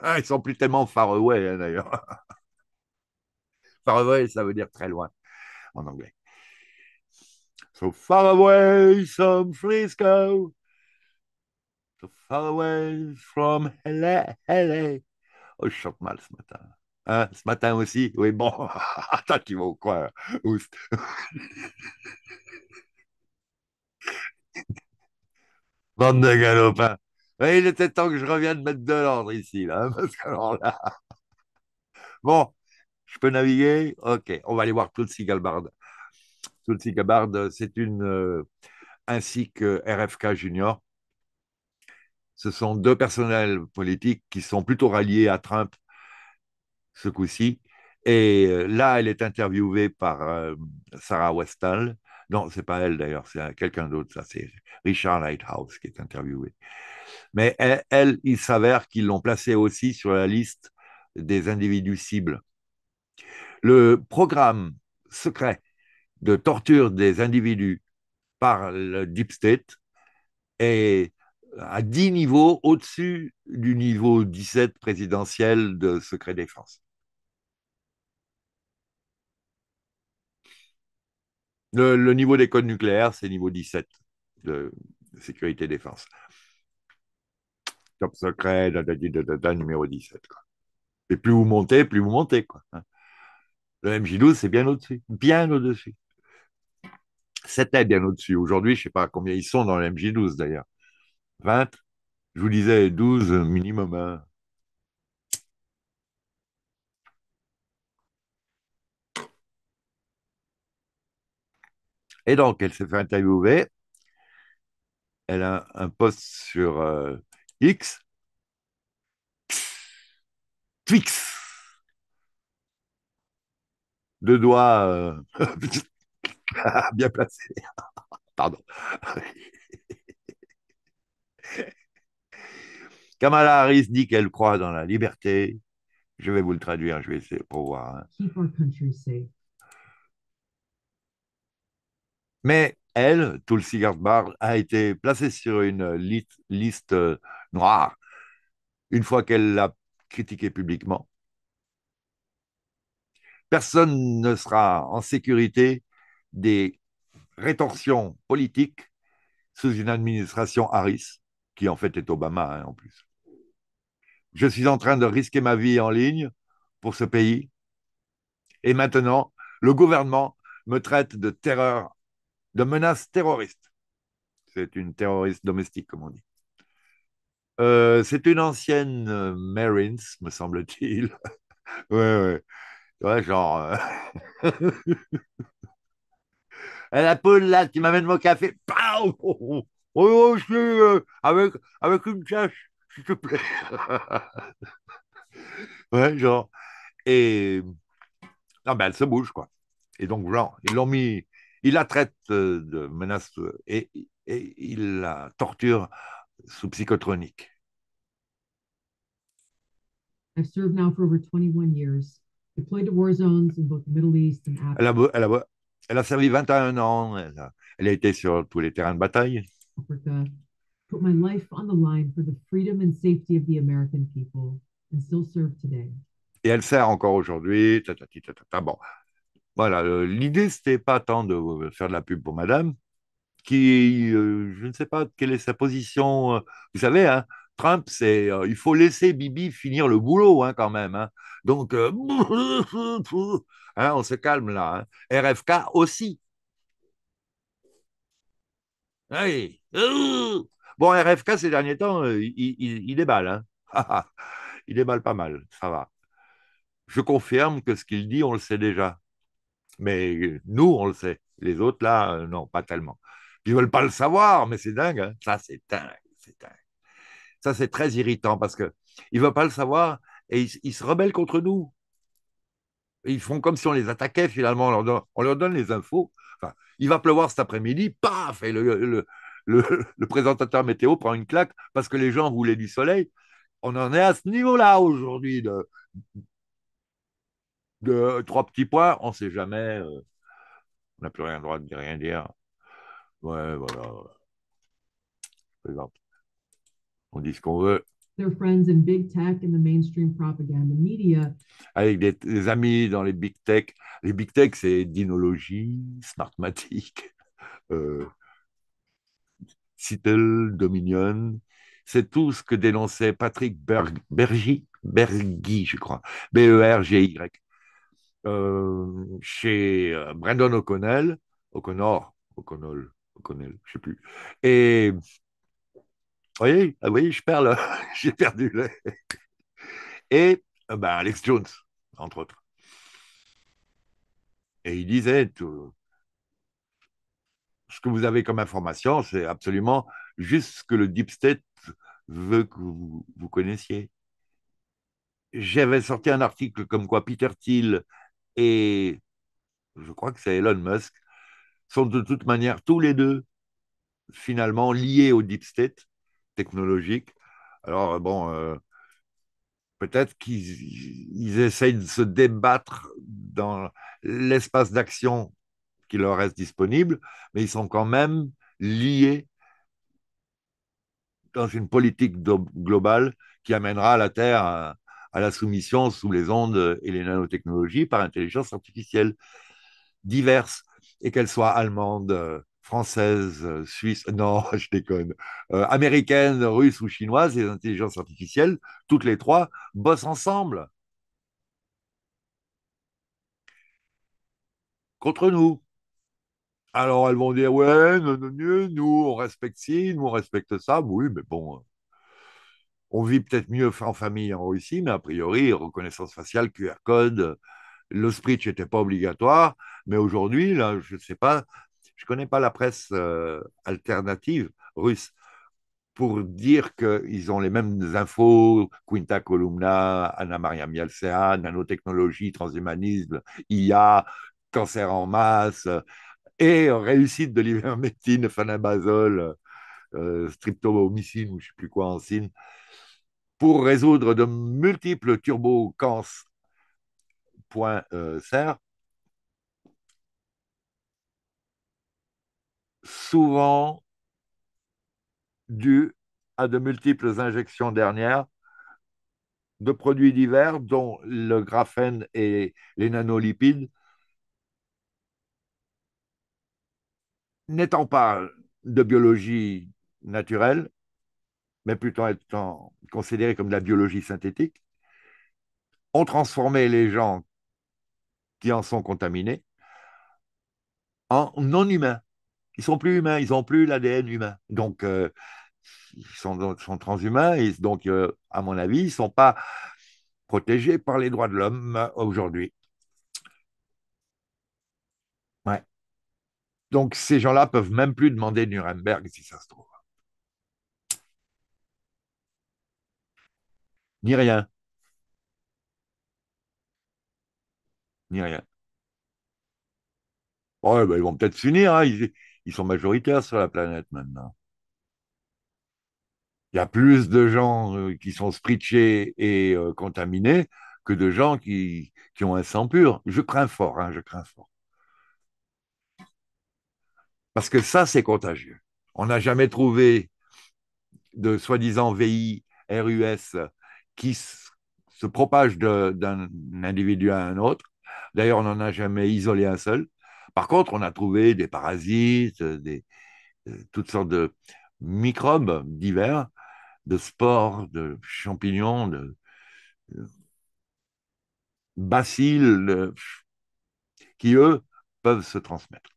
S1: Ah, ils sont plus tellement far away, hein, d'ailleurs. far away, ça veut dire très loin en anglais. So far away from Frisco, so far away from LA. LA. Oh, je chante mal ce matin. Hein, ce matin aussi, oui, bon, attends, tu vas au coin. Bande de galopins il était temps que je revienne mettre de l'ordre ici, hein, Bon, je peux naviguer Ok, on va aller voir Tulsi Galbard. Tulsi Gabbard, c'est une. Euh, ainsi que RFK Junior. Ce sont deux personnels politiques qui sont plutôt ralliés à Trump ce coup-ci. Et euh, là, elle est interviewée par euh, Sarah Westall. Non, c'est pas elle d'ailleurs, c'est quelqu'un d'autre, ça, c'est Richard Lighthouse qui est interviewé. Mais elle, il s'avère qu'ils l'ont placé aussi sur la liste des individus cibles. Le programme secret de torture des individus par le Deep State est à 10 niveaux au-dessus du niveau 17 présidentiel de secret défense. Le, le niveau des codes nucléaires, c'est niveau 17 de sécurité défense top secret, numéro 17. Et plus vous montez, plus vous montez. Quoi. Hein. Le MJ12, c'est bien au-dessus. Bien au-dessus. C'était bien au-dessus. Aujourd'hui, je ne sais pas combien ils sont dans le MJ12 d'ailleurs. 20 Je vous disais 12 minimum. Hein. Et donc, elle s'est fait interviewer. Elle a un poste sur euh, X, Twix. Deux doigts euh, bien placés. Pardon. Kamala Harris dit qu'elle croit dans la liberté. Je vais vous le traduire, je vais essayer pour voir. Hein. Mais elle, tout le cigar bar, a été placée sur une liste noire, une fois qu'elle l'a critiqué publiquement, personne ne sera en sécurité des rétorsions politiques sous une administration Harris, qui en fait est Obama hein, en plus. Je suis en train de risquer ma vie en ligne pour ce pays. Et maintenant, le gouvernement me traite de terreur, de menace terroriste. C'est une terroriste domestique, comme on dit. Euh, c'est une ancienne euh, Marines, me semble-t-il. ouais, ouais. Ouais, genre. Euh, elle a poule, là, tu m'amènes mon café. Pow oh, avec, une tâche, s'il te plaît. ouais, genre. Et. Non, ben, elle se bouge, quoi. Et donc, genre, ils l'ont mis. Il la traite de menace et, et il la torture sous psychotronique. I've served now for over 21 years, deployed to war zones in both the Middle East and Africa. Elle a, elle a, elle a servi 21 ans, elle a, elle a été sur tous les terrains de bataille. Africa, put my life on the line for the freedom and safety of the American people, and still serve today. Et elle sert encore aujourd'hui. Bon, voilà, l'idée, c'était pas tant de euh, faire de la pub pour madame, qui, euh, je ne sais pas quelle est sa position, euh, vous savez, hein, Trump, c'est euh, il faut laisser Bibi finir le boulot hein, quand même. Hein. Donc, euh, hein, on se calme là. RFK aussi. Bon, RFK, ces derniers temps, euh, il, il, déballe. il déballe pas mal, ça va. Je confirme que ce qu'il dit, on le sait déjà. Mais nous, on le sait. Les autres, là, non, pas tellement. Ils veulent pas le savoir, mais c'est dingue. Ça, c'est dingue, c'est dingue. Ça, c'est très irritant parce qu'ils ne veulent pas le savoir et ils, se rebellent contre nous. Ils font comme si on les attaquait finalement. On leur donne, les infos. Enfin, il va pleuvoir cet après-midi, paf Et le, présentateur météo prend une claque parce que les gens voulaient du soleil. On en est à ce niveau-là aujourd'hui de, trois petits points. On ne sait jamais. Euh, on n'a plus rien droit de rien dire. Ouais, voilà on dit ce qu'on veut. Avec des, amis dans les big tech. Les big tech, c'est Dinologie, Smartmatic, euh, Dominion. C'est tout ce que dénonçait Patrick Berg, Bergy, je crois, B-E-R-G-Y, euh, chez euh, Brandon O'Connell, O'Connor, O'Connell, O'Connell, je ne sais plus, et vous voyez, ah je perds j'ai perdu. Et euh, ben, Alex Jones, entre autres. Et il disait ce que vous avez comme information, c'est absolument juste ce que le Deep State veut que vous, vous connaissiez. J'avais sorti un article comme quoi Peter Thiel et je crois que c'est Elon Musk sont de toute manière tous les deux finalement liés au Deep State technologique. Alors, euh, bon, euh, peut-être qu'ils essayent de se débattre dans l'espace d'action qui leur reste disponible, mais ils sont quand même liés dans une politique globale qui amènera la Terre à, la soumission sous les ondes et les nanotechnologies par intelligence artificielle diverse, et qu'elle soit allemande. Euh, Française, euh, Suisse... non, je déconne, euh, Américaine, Russe ou Chinoise, les intelligences artificielles, toutes les trois, bossent ensemble. Contre nous. Alors elles vont dire, ouais, non, nous, on respecte ci, nous, on respecte ça. Oui, mais bon, euh, on vit peut-être mieux en famille en Russie, mais a priori, reconnaissance faciale, QR code, le speech n'était pas obligatoire, mais aujourd'hui, là, je ne sais pas je ne connais pas la presse euh, alternative russe pour dire qu'ils ont les mêmes infos, Quinta Columna, Anna-Maria Mialcea, nanotechnologie, transhumanisme, IA, cancer en masse, et réussite de l'ivermectine, fanabazole, euh, streptomycine ou je ne sais plus quoi en signe, pour résoudre de multiples turbo souvent dû à de multiples injections dernières de produits divers, dont le graphène et les nanolipides, n'étant pas de biologie naturelle, mais plutôt étant considérés comme de la biologie synthétique, ont transformé les gens qui en sont contaminés en non-humains. Ils sont plus humains, ils n'ont plus l'ADN humain. Donc, euh, ils sont, transhumains et donc, euh, à mon avis, ils ne sont pas protégés par les droits de l'homme aujourd'hui. Ouais. Donc, ces gens-là peuvent même plus demander Nuremberg si ça se trouve. Ni rien. Ni rien. Ouais, ben, ils vont peut-être s'unir. Hein ils sont majoritaires sur la planète maintenant. Il y a plus de gens euh, qui sont spritchés et euh, contaminés que de gens qui, ont un sang pur. Je crains fort, hein, je crains fort. Parce que ça, c'est contagieux. On n'a jamais trouvé de soi-disant VI, RUS, qui se propage d'un individu à un autre. D'ailleurs, on n'en a jamais isolé un seul. Par contre, on a trouvé des parasites, euh, toutes sortes de microbes divers, de spores, de champignons, de, euh, bacilles, qui, eux, peuvent se transmettre.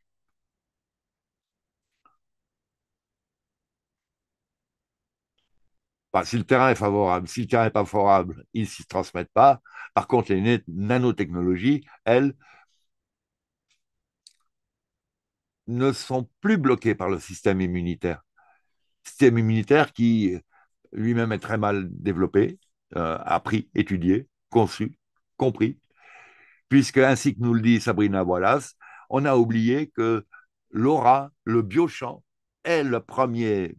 S1: si le terrain est favorable, si le terrain n'est pas favorable, ils ne s'y transmettent pas. Par contre, les nanotechnologies, elles, ne sont plus bloqués par le système immunitaire. Système immunitaire qui lui-même est très mal développé, euh, appris, étudié, conçu, compris, puisque ainsi que nous le dit Sabrina Wallace, on a oublié que l'aura, le biochamp, est le premier,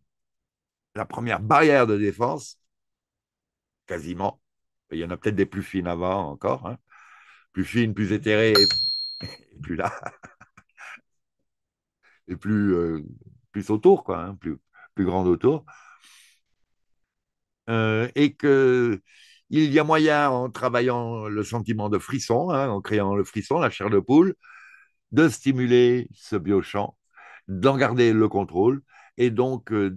S1: la première barrière de défense, quasiment. Il y en a peut-être des plus fines avant encore, hein. plus fines, plus éthérées, plus là. et plus, euh, plus autour, hein, plus, plus grande autour. Euh, et que il y a moyen, en travaillant le sentiment de frisson, hein, en créant le frisson, la chair de poule, de stimuler ce biochamp, d'en garder le contrôle et donc euh,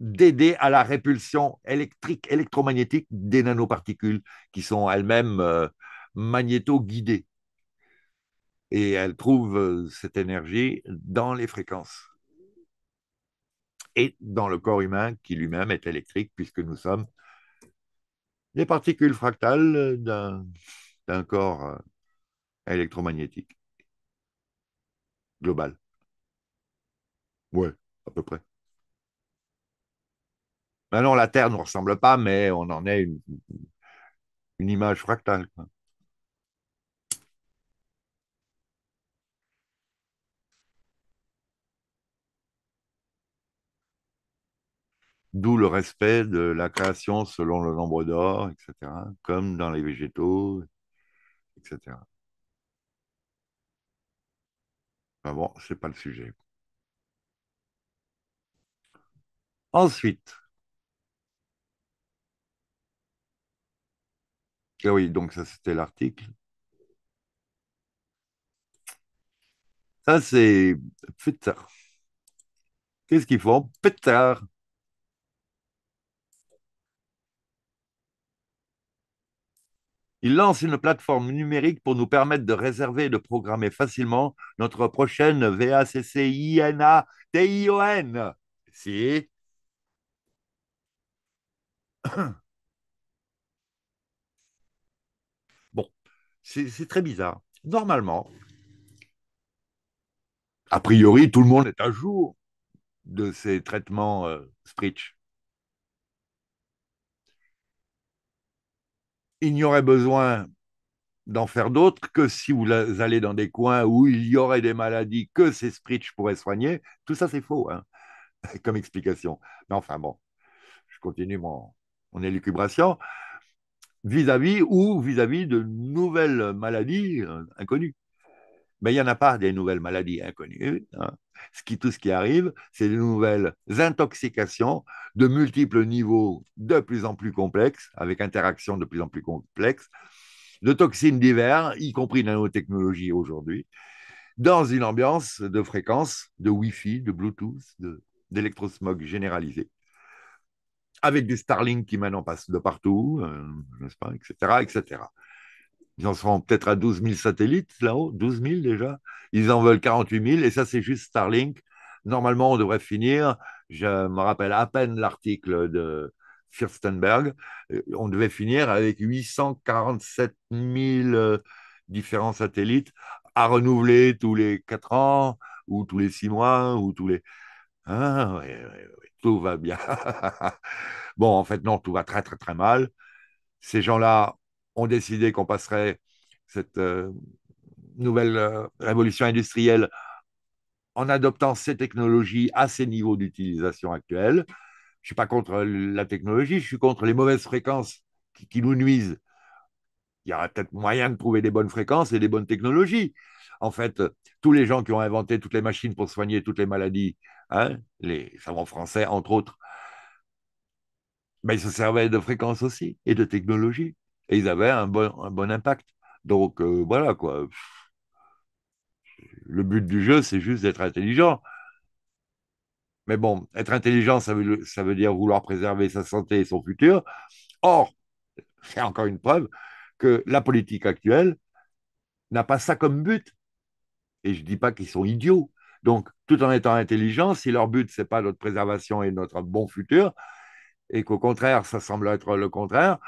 S1: d'aider à la répulsion électrique, électromagnétique des nanoparticules qui sont elles-mêmes magnéto-guidées et elle trouve euh, cette énergie dans les fréquences et dans le corps humain qui lui-même est électrique puisque nous sommes des particules fractales d'un corps euh, électromagnétique global. Ouais, à peu près. Maintenant, la Terre ne ressemble pas, mais on en est une, image fractale. D'où le respect de la création selon le nombre d'or, etc., comme dans les végétaux, etc. Mais bon, ce n'est pas le sujet. Ensuite, ah oui, donc ça c'était l'article. Ça c'est putard. Qu'est-ce qu'ils font putard? Il lance une plateforme numérique pour nous permettre de réserver et de programmer facilement notre prochaine VACCINATION. Si Bon, c'est très bizarre. Normalement, a priori, tout le monde est à jour de ces traitements euh, Spritch. il n'y aurait besoin d'en faire d'autres que si vous allez dans des coins où il y aurait des maladies que ces sprits pourraient soigner. Tout ça, c'est faux hein, comme explication. Mais enfin bon, je continue mon, élucubration. Vis-à-vis ou vis-à-vis de nouvelles maladies euh, inconnues. Mais il n'y en a pas des nouvelles maladies inconnues. Hein ce qui, tout ce qui arrive, c'est de nouvelles intoxications de multiples niveaux de plus en plus complexes, avec interactions de plus en plus complexes, de toxines diverses, y compris nanotechnologie aujourd'hui, dans une ambiance de fréquences de Wi-Fi, de Bluetooth, d'électrosmog généralisé, avec du Starlink qui maintenant passe de partout, etc., euh, etc. Ils en seront peut-être à 12 000 satellites là-haut, 12 000 déjà. Ils en veulent 48 000 et ça, c'est juste Starlink. Normalement, on devrait finir, je me rappelle à peine l'article de Fürstenberg. Euh, on devait finir avec 847 000 euh, différents satellites à renouveler tous les 4 ans ou tous les 6 mois ou tous les... Ah, oui, oui, tout va bien. bon, en fait, non, tout va très, très, très mal. Ces gens-là ont décidé qu'on passerait cette euh, nouvelle euh, révolution industrielle en adoptant ces technologies à ces niveaux d'utilisation actuels. Je ne suis pas contre la technologie, je suis contre les mauvaises fréquences qui, nous nuisent. Il y aura peut-être moyen de trouver des bonnes fréquences et des bonnes technologies. En fait, tous les gens qui ont inventé toutes les machines pour soigner toutes les maladies, hein, les savants français entre autres, ben, ils se servaient de fréquences aussi et de technologies et ils avaient un bon, impact. Donc euh, voilà quoi. Le but du jeu, c'est juste d'être intelligent. Mais bon, être intelligent, ça veut, ça veut dire vouloir préserver sa santé et son futur. Or, c'est encore une preuve que la politique actuelle n'a pas ça comme but. Et je ne dis pas qu'ils sont idiots. Donc, tout en étant intelligents, si leur but, ce n'est pas notre préservation et notre bon futur, et qu'au contraire, ça semble être le contraire,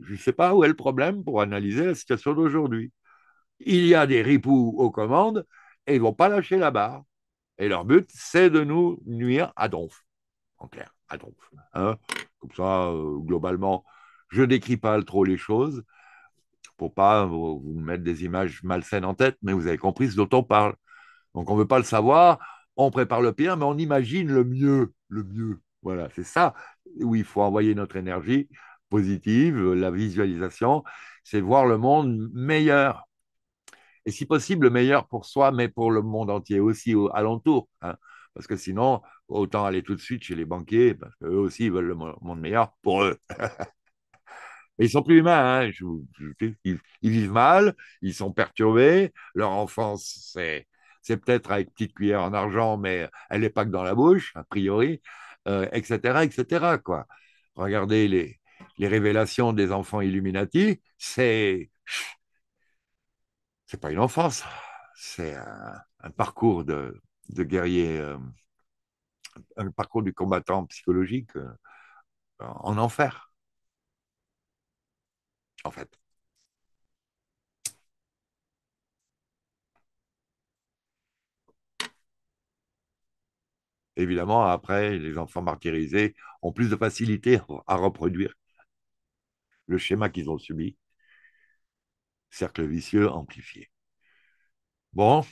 S1: je ne sais pas où est le problème pour analyser la situation d'aujourd'hui. Il y a des ripoux aux commandes et ils ne vont pas lâcher la barre. Et leur but, c'est de nous nuire à donf. En clair, à donf. Hein. Comme ça, euh, globalement, je décris pas trop les choses pour pas vous mettre des images malsaines en tête, mais vous avez compris ce dont on parle. Donc on ne veut pas le savoir, on prépare le pire, mais on imagine le mieux, le mieux. Voilà, c'est ça où il faut envoyer notre énergie positive, euh, la visualisation, c'est voir le monde meilleur. Et si possible, meilleur pour soi, mais pour le monde entier aussi, au, alentour. Hein. Parce que sinon, autant aller tout de suite chez les banquiers, parce qu'eux aussi veulent le monde meilleur pour eux. Mais ils sont plus humains, hein, ils, vivent mal, ils sont perturbés, leur enfance, c'est, c'est peut-être avec petite cuillère en argent, mais elle n'est pas que dans la bouche, a priori, etc., euh, etc., quoi. Regardez les, les révélations des enfants Illuminati, c'est c'est pas une enfance, c'est un, parcours de, guerrier, euh, un parcours du combattant psychologique euh, en enfer, en fait. Évidemment, après, les enfants martyrisés ont plus de facilité à reproduire le schéma qu'ils ont subi. Cercle vicieux amplifié. Bon.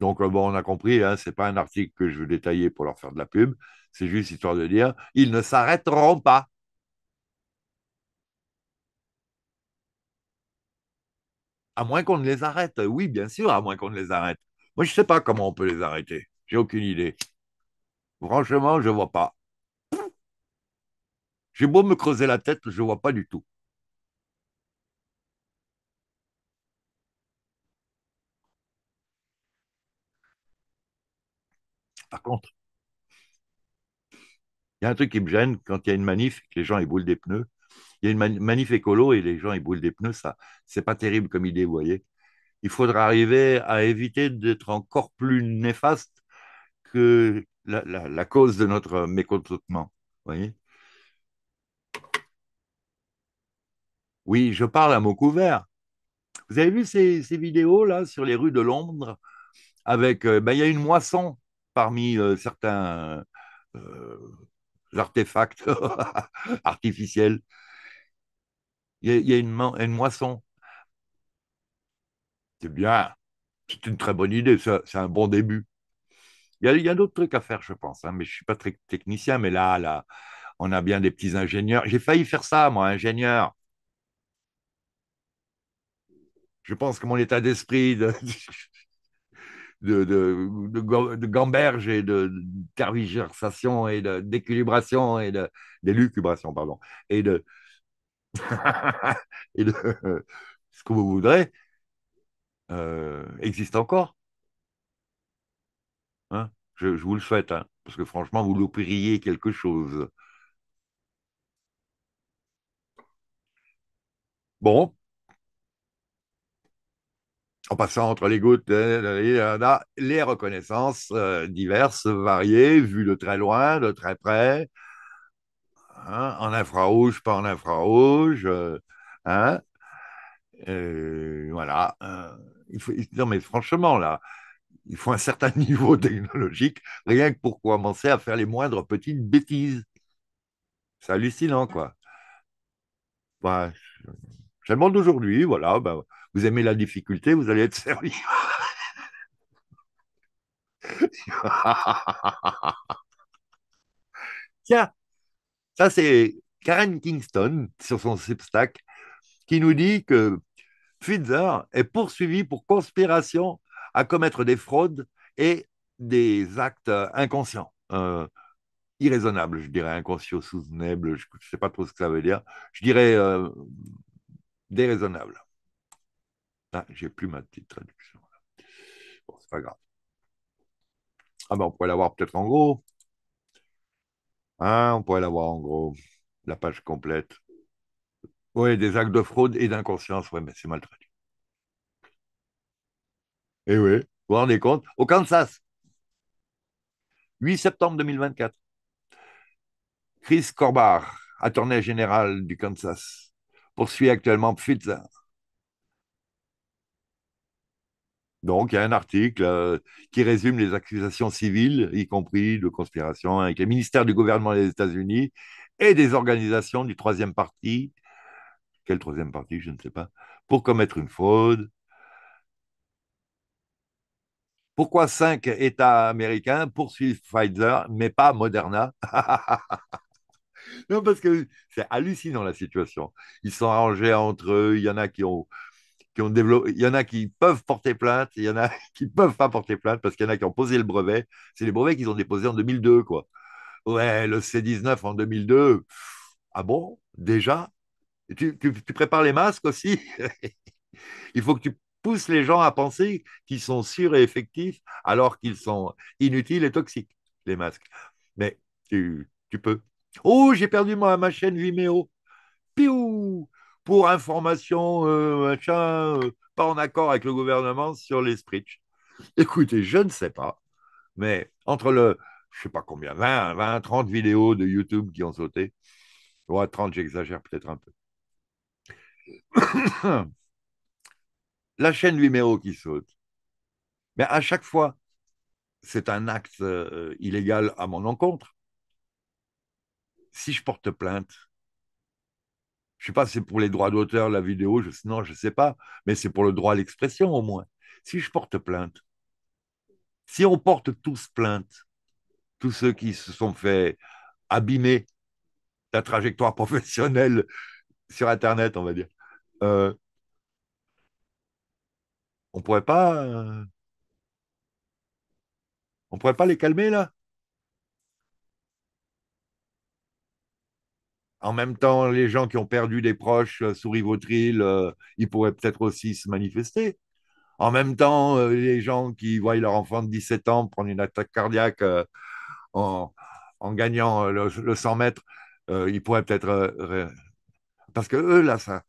S1: Donc, euh, bon, on a compris, hein, ce n'est pas un article que je veux détailler pour leur faire de la pub, c'est juste histoire de dire, ils ne s'arrêteront pas. À moins qu'on ne les arrête. Oui, bien sûr, à moins qu'on ne les arrête. Moi, je ne sais pas comment on peut les arrêter. J'ai aucune idée. Franchement, je ne vois pas. J'ai beau me creuser la tête, je ne vois pas du tout. Par contre, il y a un truc qui me gêne quand il y a une manif, que les gens ils boulent des pneus. Il y a une manif écolo et les gens ils boulent des pneus, ça, c'est pas terrible comme idée, vous voyez. Il faudra arriver à éviter d'être encore plus néfaste que la, la cause de notre mécontentement, vous voyez. Oui, je parle à mot couvert. Vous avez vu ces, vidéos là sur les rues de Londres avec euh, ben, il y a une moisson parmi euh, certains euh, artefacts artificiels. Il y a, une, moisson. C'est bien. C'est une très bonne idée. C'est un bon début. Il y a, d'autres trucs à faire, je pense. Hein, mais je ne suis pas très technicien. Mais là, là, on a bien des petits ingénieurs. J'ai failli faire ça, moi, ingénieur je pense que mon état d'esprit de, de, gamberge et de, tergiversation et d'équilibration et de d'élucubration, pardon, et de, et de ce que vous voudrez, euh, existe encore. Hein, je, vous le souhaite, hein, parce que franchement, vous louperiez quelque chose. Bon, en passant entre les gouttes, euh, euh, euh, les reconnaissances diverses, variées, vues de très loin, de très près, hein, en infrarouge, pas en infrarouge. Hein, voilà. Il non, mais franchement, là, il faut un certain niveau technologique rien que pour commencer à faire les moindres petites bêtises. C'est hallucinant, quoi. Ouais, c'est le monde d'aujourd'hui, voilà. Ben, vous aimez la difficulté, vous allez être servi. Tiens, ça c'est Karen Kingston sur son Substack qui nous dit que Pfizer est poursuivi pour conspiration à commettre des fraudes et des actes inconscients, Irraisonnable, euh, irraisonnables, je dirais, inconscients, soutenables, je ne sais pas trop ce que ça veut dire, je dirais déraisonnable. déraisonnables. Ah, j'ai plus ma petite traduction. Bon, c'est pas grave. Ah ben, on pourrait l'avoir peut-être en gros. Hein, on pourrait l'avoir en gros, la page complète. Oui, des actes de fraude et d'inconscience, oui, mais c'est mal traduit. Eh oui, vous vous rendez compte Au Kansas, 8 septembre 2024, Chris Corbar, attorney général du Kansas, poursuit actuellement Pfizer Donc, il y a un article euh, qui résume les accusations civiles, y compris de conspiration avec les ministères du gouvernement des États-Unis et des organisations du troisième parti, quel troisième parti, je ne sais pas, pour commettre une fraude. Pourquoi cinq États américains poursuivent Pfizer, mais pas Moderna Non, parce que c'est hallucinant la situation. Ils sont arrangés entre eux, il y en a qui ont qui Il y en a qui peuvent porter plainte, il y en a qui ne peuvent pas porter plainte parce qu'il y en a qui ont posé le brevet. C'est les brevets qu'ils ont déposés en 2002, quoi. Ouais, le C19 en 2002. Ah bon Déjà tu, prépares les masques aussi Il faut que tu pousses les gens à penser qu'ils sont sûrs et effectifs alors qu'ils sont inutiles et toxiques, les masques. Mais tu, peux. Oh, j'ai perdu ma, ma chaîne Vimeo. Piou pour information, euh, machin, euh, pas en accord avec le gouvernement sur les Spritch. Écoutez, je ne sais pas, mais entre le, je sais pas combien, 20, 20, 30 vidéos de YouTube qui ont sauté, 30, j'exagère peut-être un peu. La chaîne numéro qui saute. Mais à chaque fois, c'est un acte euh, illégal à mon encontre. Si je porte plainte, je ne sais pas, si c'est pour les droits d'auteur, la vidéo, je, non, je sais pas, mais c'est pour le droit à l'expression au moins. Si je porte plainte, si on porte tous plainte, tous ceux qui se sont fait abîmer la trajectoire professionnelle sur Internet, on va dire, euh, on pourrait pas, euh, on pourrait pas les calmer là en même temps, les gens qui ont perdu des proches euh, sous Rivotril, euh, ils pourraient peut-être aussi se manifester. En même temps, euh, les gens qui voient leur enfant de 17 ans prendre une attaque cardiaque en, gagnant le, 100 mètres, ils pourraient peut-être... parce que eux, là, ça,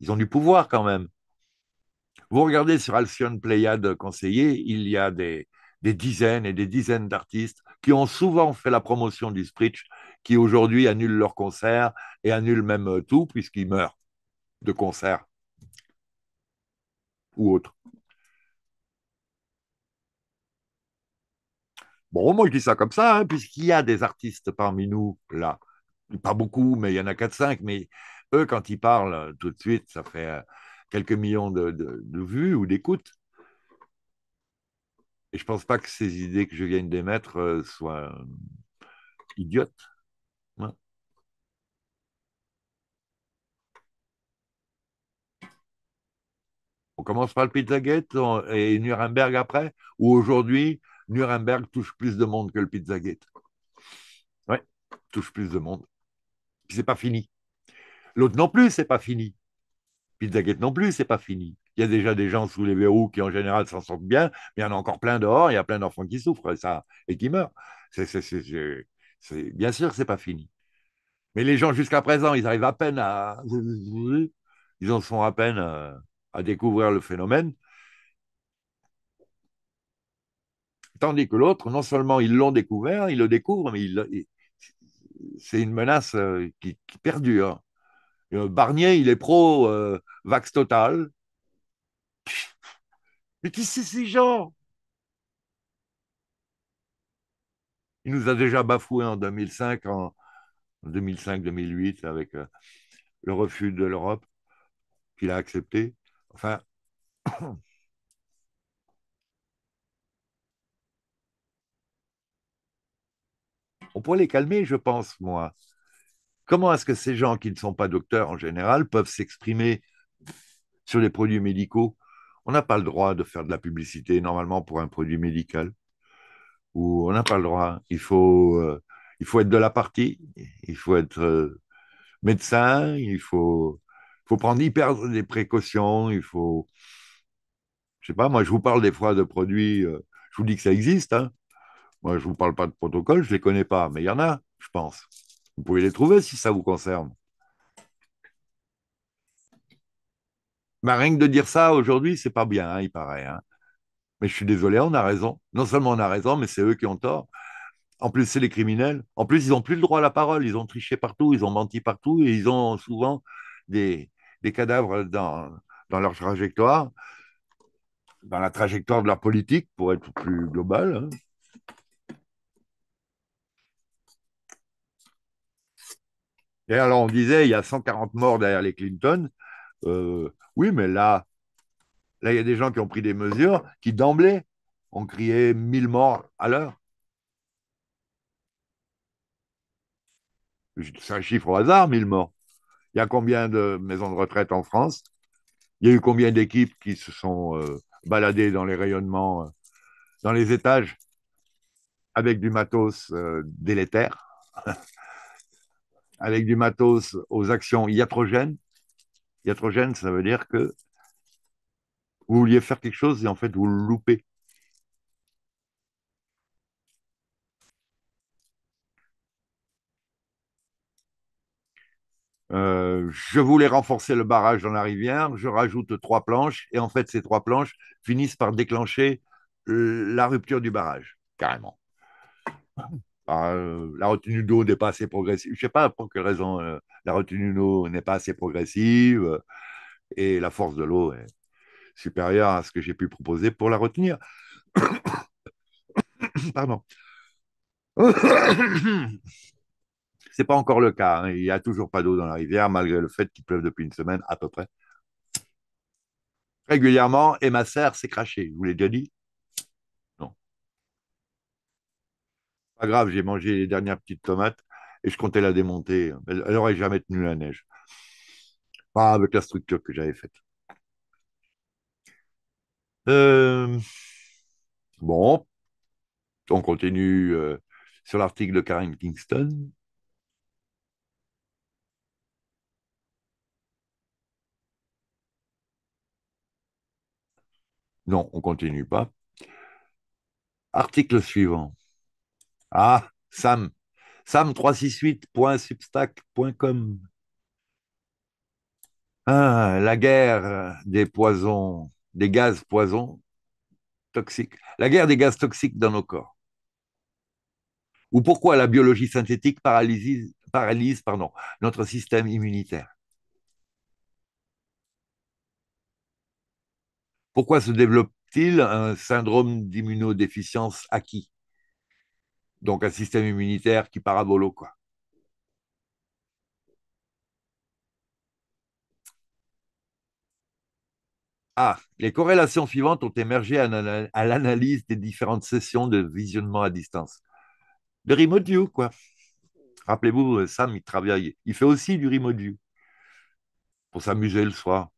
S1: ils ont du pouvoir quand même. Vous regardez sur Alcyon Pléiade Conseiller, il y a des, des dizaines et des dizaines d'artistes qui ont souvent fait la promotion du Spritch qui aujourd'hui annulent leurs concerts et annulent même euh, tout puisqu'ils meurent de concerts ou autres. Bon, moi je dis ça comme ça, hein, puisqu'il y a des artistes parmi nous, là, pas beaucoup, mais il y en a 4-5, mais eux, quand ils parlent euh, tout de suite, ça fait euh, quelques millions de, vues ou d'écoutes. Et je ne pense pas que ces idées que je viens d'émettre soient idiotes. On commence par le Pizzagate et Nuremberg après, ou aujourd'hui, Nuremberg touche plus de monde que le Pizzagate. Oui, touche plus de monde. Puis c'est pas fini. L'autre non plus, c'est pas fini. Pizzagate non plus, c'est pas fini. Il y a déjà des gens sous les verrous qui, en général, s'en sortent bien, mais il y en a encore plein dehors, il y a plein d'enfants qui souffrent et, ça, et qui meurent. C'est, c'est, bien sûr ce n'est pas fini. Mais les gens, jusqu'à présent, ils arrivent à peine à. Ils en sont à peine. Euh, à découvrir le phénomène, tandis que l'autre, non seulement ils l'ont découvert, ils le découvrent, mais c'est une menace euh, qui, perdure. Euh, Barnier, il est pro euh, vax total. Mais qui c'est ces gens Il nous a déjà bafoué en 2005, en 2005-2008, avec le refus de l'Europe qu'il a accepté. Enfin. On pourrait les calmer, je pense, moi. Comment est-ce que ces gens qui ne sont pas docteurs en général peuvent s'exprimer sur les produits médicaux On n'a pas le droit de faire de la publicité normalement pour un produit médical. on n'a pas le droit. Il faut, euh, il faut être de la partie, il faut être euh, médecin, il faut il faut prendre hyper des précautions, il faut. Je sais pas, moi, je vous parle des fois de produits, euh, je vous dis que ça existe. Hein. Moi, je vous parle pas de protocole, je ne les connais pas, mais il y en a, je pense. Vous pouvez les trouver si ça vous concerne. Mais ben, rien que de dire ça aujourd'hui, ce n'est pas bien, hein, il paraît. Hein. Mais je suis désolé, on a raison. Non seulement on a raison, mais c'est eux qui ont tort. En plus, c'est les criminels. En plus, ils n'ont plus le droit à la parole. Ils ont triché partout, ils ont menti partout et ils ont souvent des, des cadavres dans, leur trajectoire, dans la trajectoire de leur politique, pour être plus global. Hein. Et alors, on disait, il y a 140 morts derrière les Clinton. Euh, oui, mais là, là, il y a des gens qui ont pris des mesures qui, d'emblée, ont crié 1000 morts à l'heure. C'est un chiffre au hasard, 1000 morts. Il y a combien de maisons de retraite en France Il y a eu combien d'équipes qui se sont euh, baladées dans les rayonnements, euh, dans les étages, avec du matos euh, délétère, avec du matos aux actions iatrogènes Iatrogène, ça veut dire que vous vouliez faire quelque chose et en fait vous le loupez. Euh, je voulais renforcer le barrage dans la rivière, je rajoute trois planches, et en fait, ces trois planches finissent par déclencher euh, la rupture du barrage, carrément. Ah, euh, la retenue d'eau n'est pas assez progressive. Je ne sais pas pour quelle raison la retenue d'eau n'est pas assez progressive et la force de l'eau est supérieure à ce que j'ai pu proposer pour la retenir. Pardon. pas encore le cas. Hein. Il n'y a toujours pas d'eau dans la rivière, malgré le fait qu'il pleuve depuis une semaine à peu près. Régulièrement, et ma serre s'est crachée. Je vous l'ai déjà dit Non. Pas grave, j'ai mangé les dernières petites tomates et je comptais la démonter. Elle n'aurait jamais tenu la neige. Pas avec la structure que j'avais faite. Euh, bon, on continue euh, sur l'article de Karen Kingston. Non, on continue pas. Article suivant. Ah, Sam. Sam368.substack.com. Ah, la guerre des poisons, des gaz poisons toxiques. La guerre des gaz toxiques dans nos corps. Ou pourquoi la biologie synthétique paralyse, paralyse pardon, notre système immunitaire. Pourquoi se développe-t-il un syndrome d'immunodéficience acquis Donc un système immunitaire qui parabolo quoi. Ah, les corrélations suivantes ont émergé à l'analyse des différentes sessions de visionnement à distance. Le remote view, quoi. Rappelez-vous, euh, Sam, il travaille, il fait aussi du remote view pour s'amuser le soir.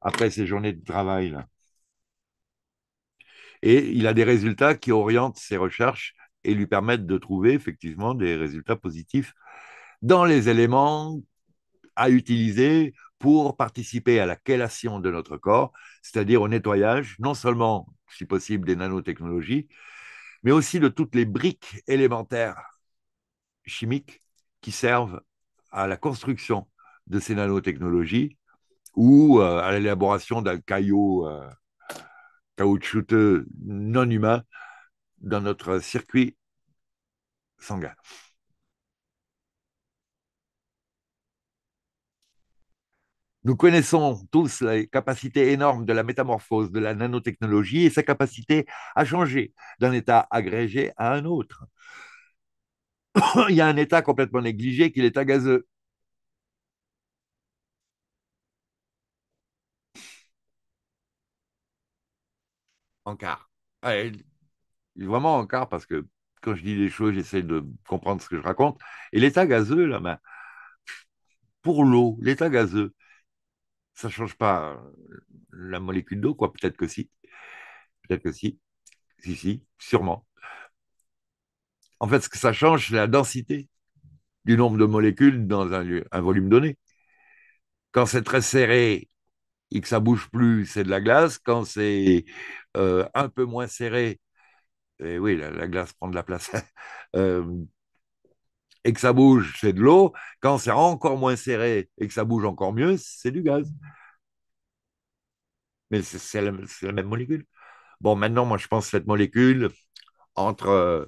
S1: après ces journées de travail. Et il a des résultats qui orientent ses recherches et lui permettent de trouver effectivement des résultats positifs dans les éléments à utiliser pour participer à la chélation de notre corps, c'est-à-dire au nettoyage, non seulement, si possible, des nanotechnologies, mais aussi de toutes les briques élémentaires chimiques qui servent à la construction de ces nanotechnologies ou euh, à l'élaboration d'un caillot euh, caoutchouteux non humain dans notre circuit sanguin. Nous connaissons tous la capacité énorme de la métamorphose de la nanotechnologie et sa capacité à changer d'un état agrégé à un autre. Il y a un état complètement négligé qui est l'état gazeux. en quart. vraiment en quart, parce que quand je dis des choses, j'essaie de comprendre ce que je raconte. Et l'état gazeux, là, ben, pour l'eau, l'état gazeux, ça ne change pas la molécule d'eau, quoi. Peut-être que si. Peut-être que si. Si, si, sûrement. En fait, ce que ça change, c'est la densité du nombre de molécules dans un, volume donné. Quand c'est très serré et que ça bouge plus, c'est de la glace. Quand c'est euh, un peu moins serré, et oui, la, glace prend de la place, euh, et que ça bouge, c'est de l'eau. Quand c'est encore moins serré et que ça bouge encore mieux, c'est du gaz. Mais c'est la, même molécule. Bon, maintenant, moi, je pense que cette molécule, entre euh,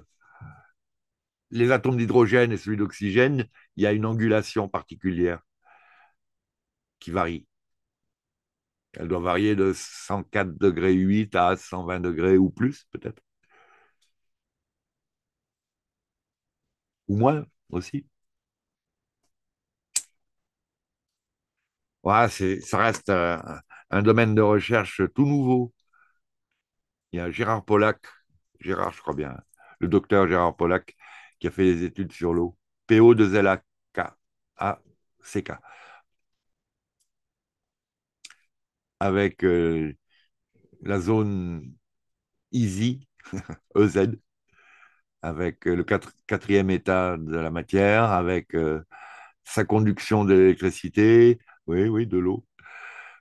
S1: les atomes d'hydrogène et celui d'oxygène, il y a une angulation particulière qui varie. Elle doit varier de 104 degrés 8 à 120 degrés ou plus, peut-être. Ou moins aussi. Voilà, ça reste euh, un, domaine de recherche tout nouveau. Il y a Gérard Pollack, Gérard, je crois bien, le docteur Gérard Pollack, qui a fait des études sur l'eau. PO de LAK, A-C-K. avec euh, la zone Easy, EZ, avec euh, le quatrième état de la matière, avec euh, sa conduction de l'électricité, oui, oui, de l'eau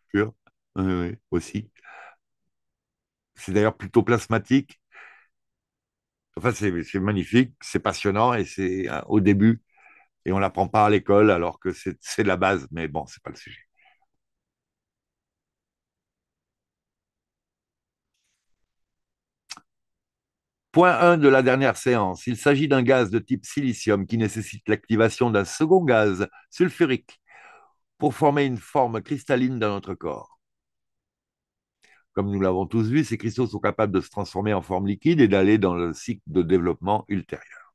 S1: pure, oui, aussi. C'est d'ailleurs plutôt plasmatique. Enfin, c'est magnifique, c'est passionnant et c'est au début. Et on ne l'apprend pas à l'école alors que c'est la base, mais bon, ce n'est pas le sujet. Point 1 de la dernière séance, il s'agit d'un gaz de type silicium qui nécessite l'activation d'un second gaz sulfurique pour former une forme cristalline dans notre corps. Comme nous l'avons tous vu, ces cristaux sont capables de se transformer en forme liquide et d'aller dans le cycle de développement ultérieur.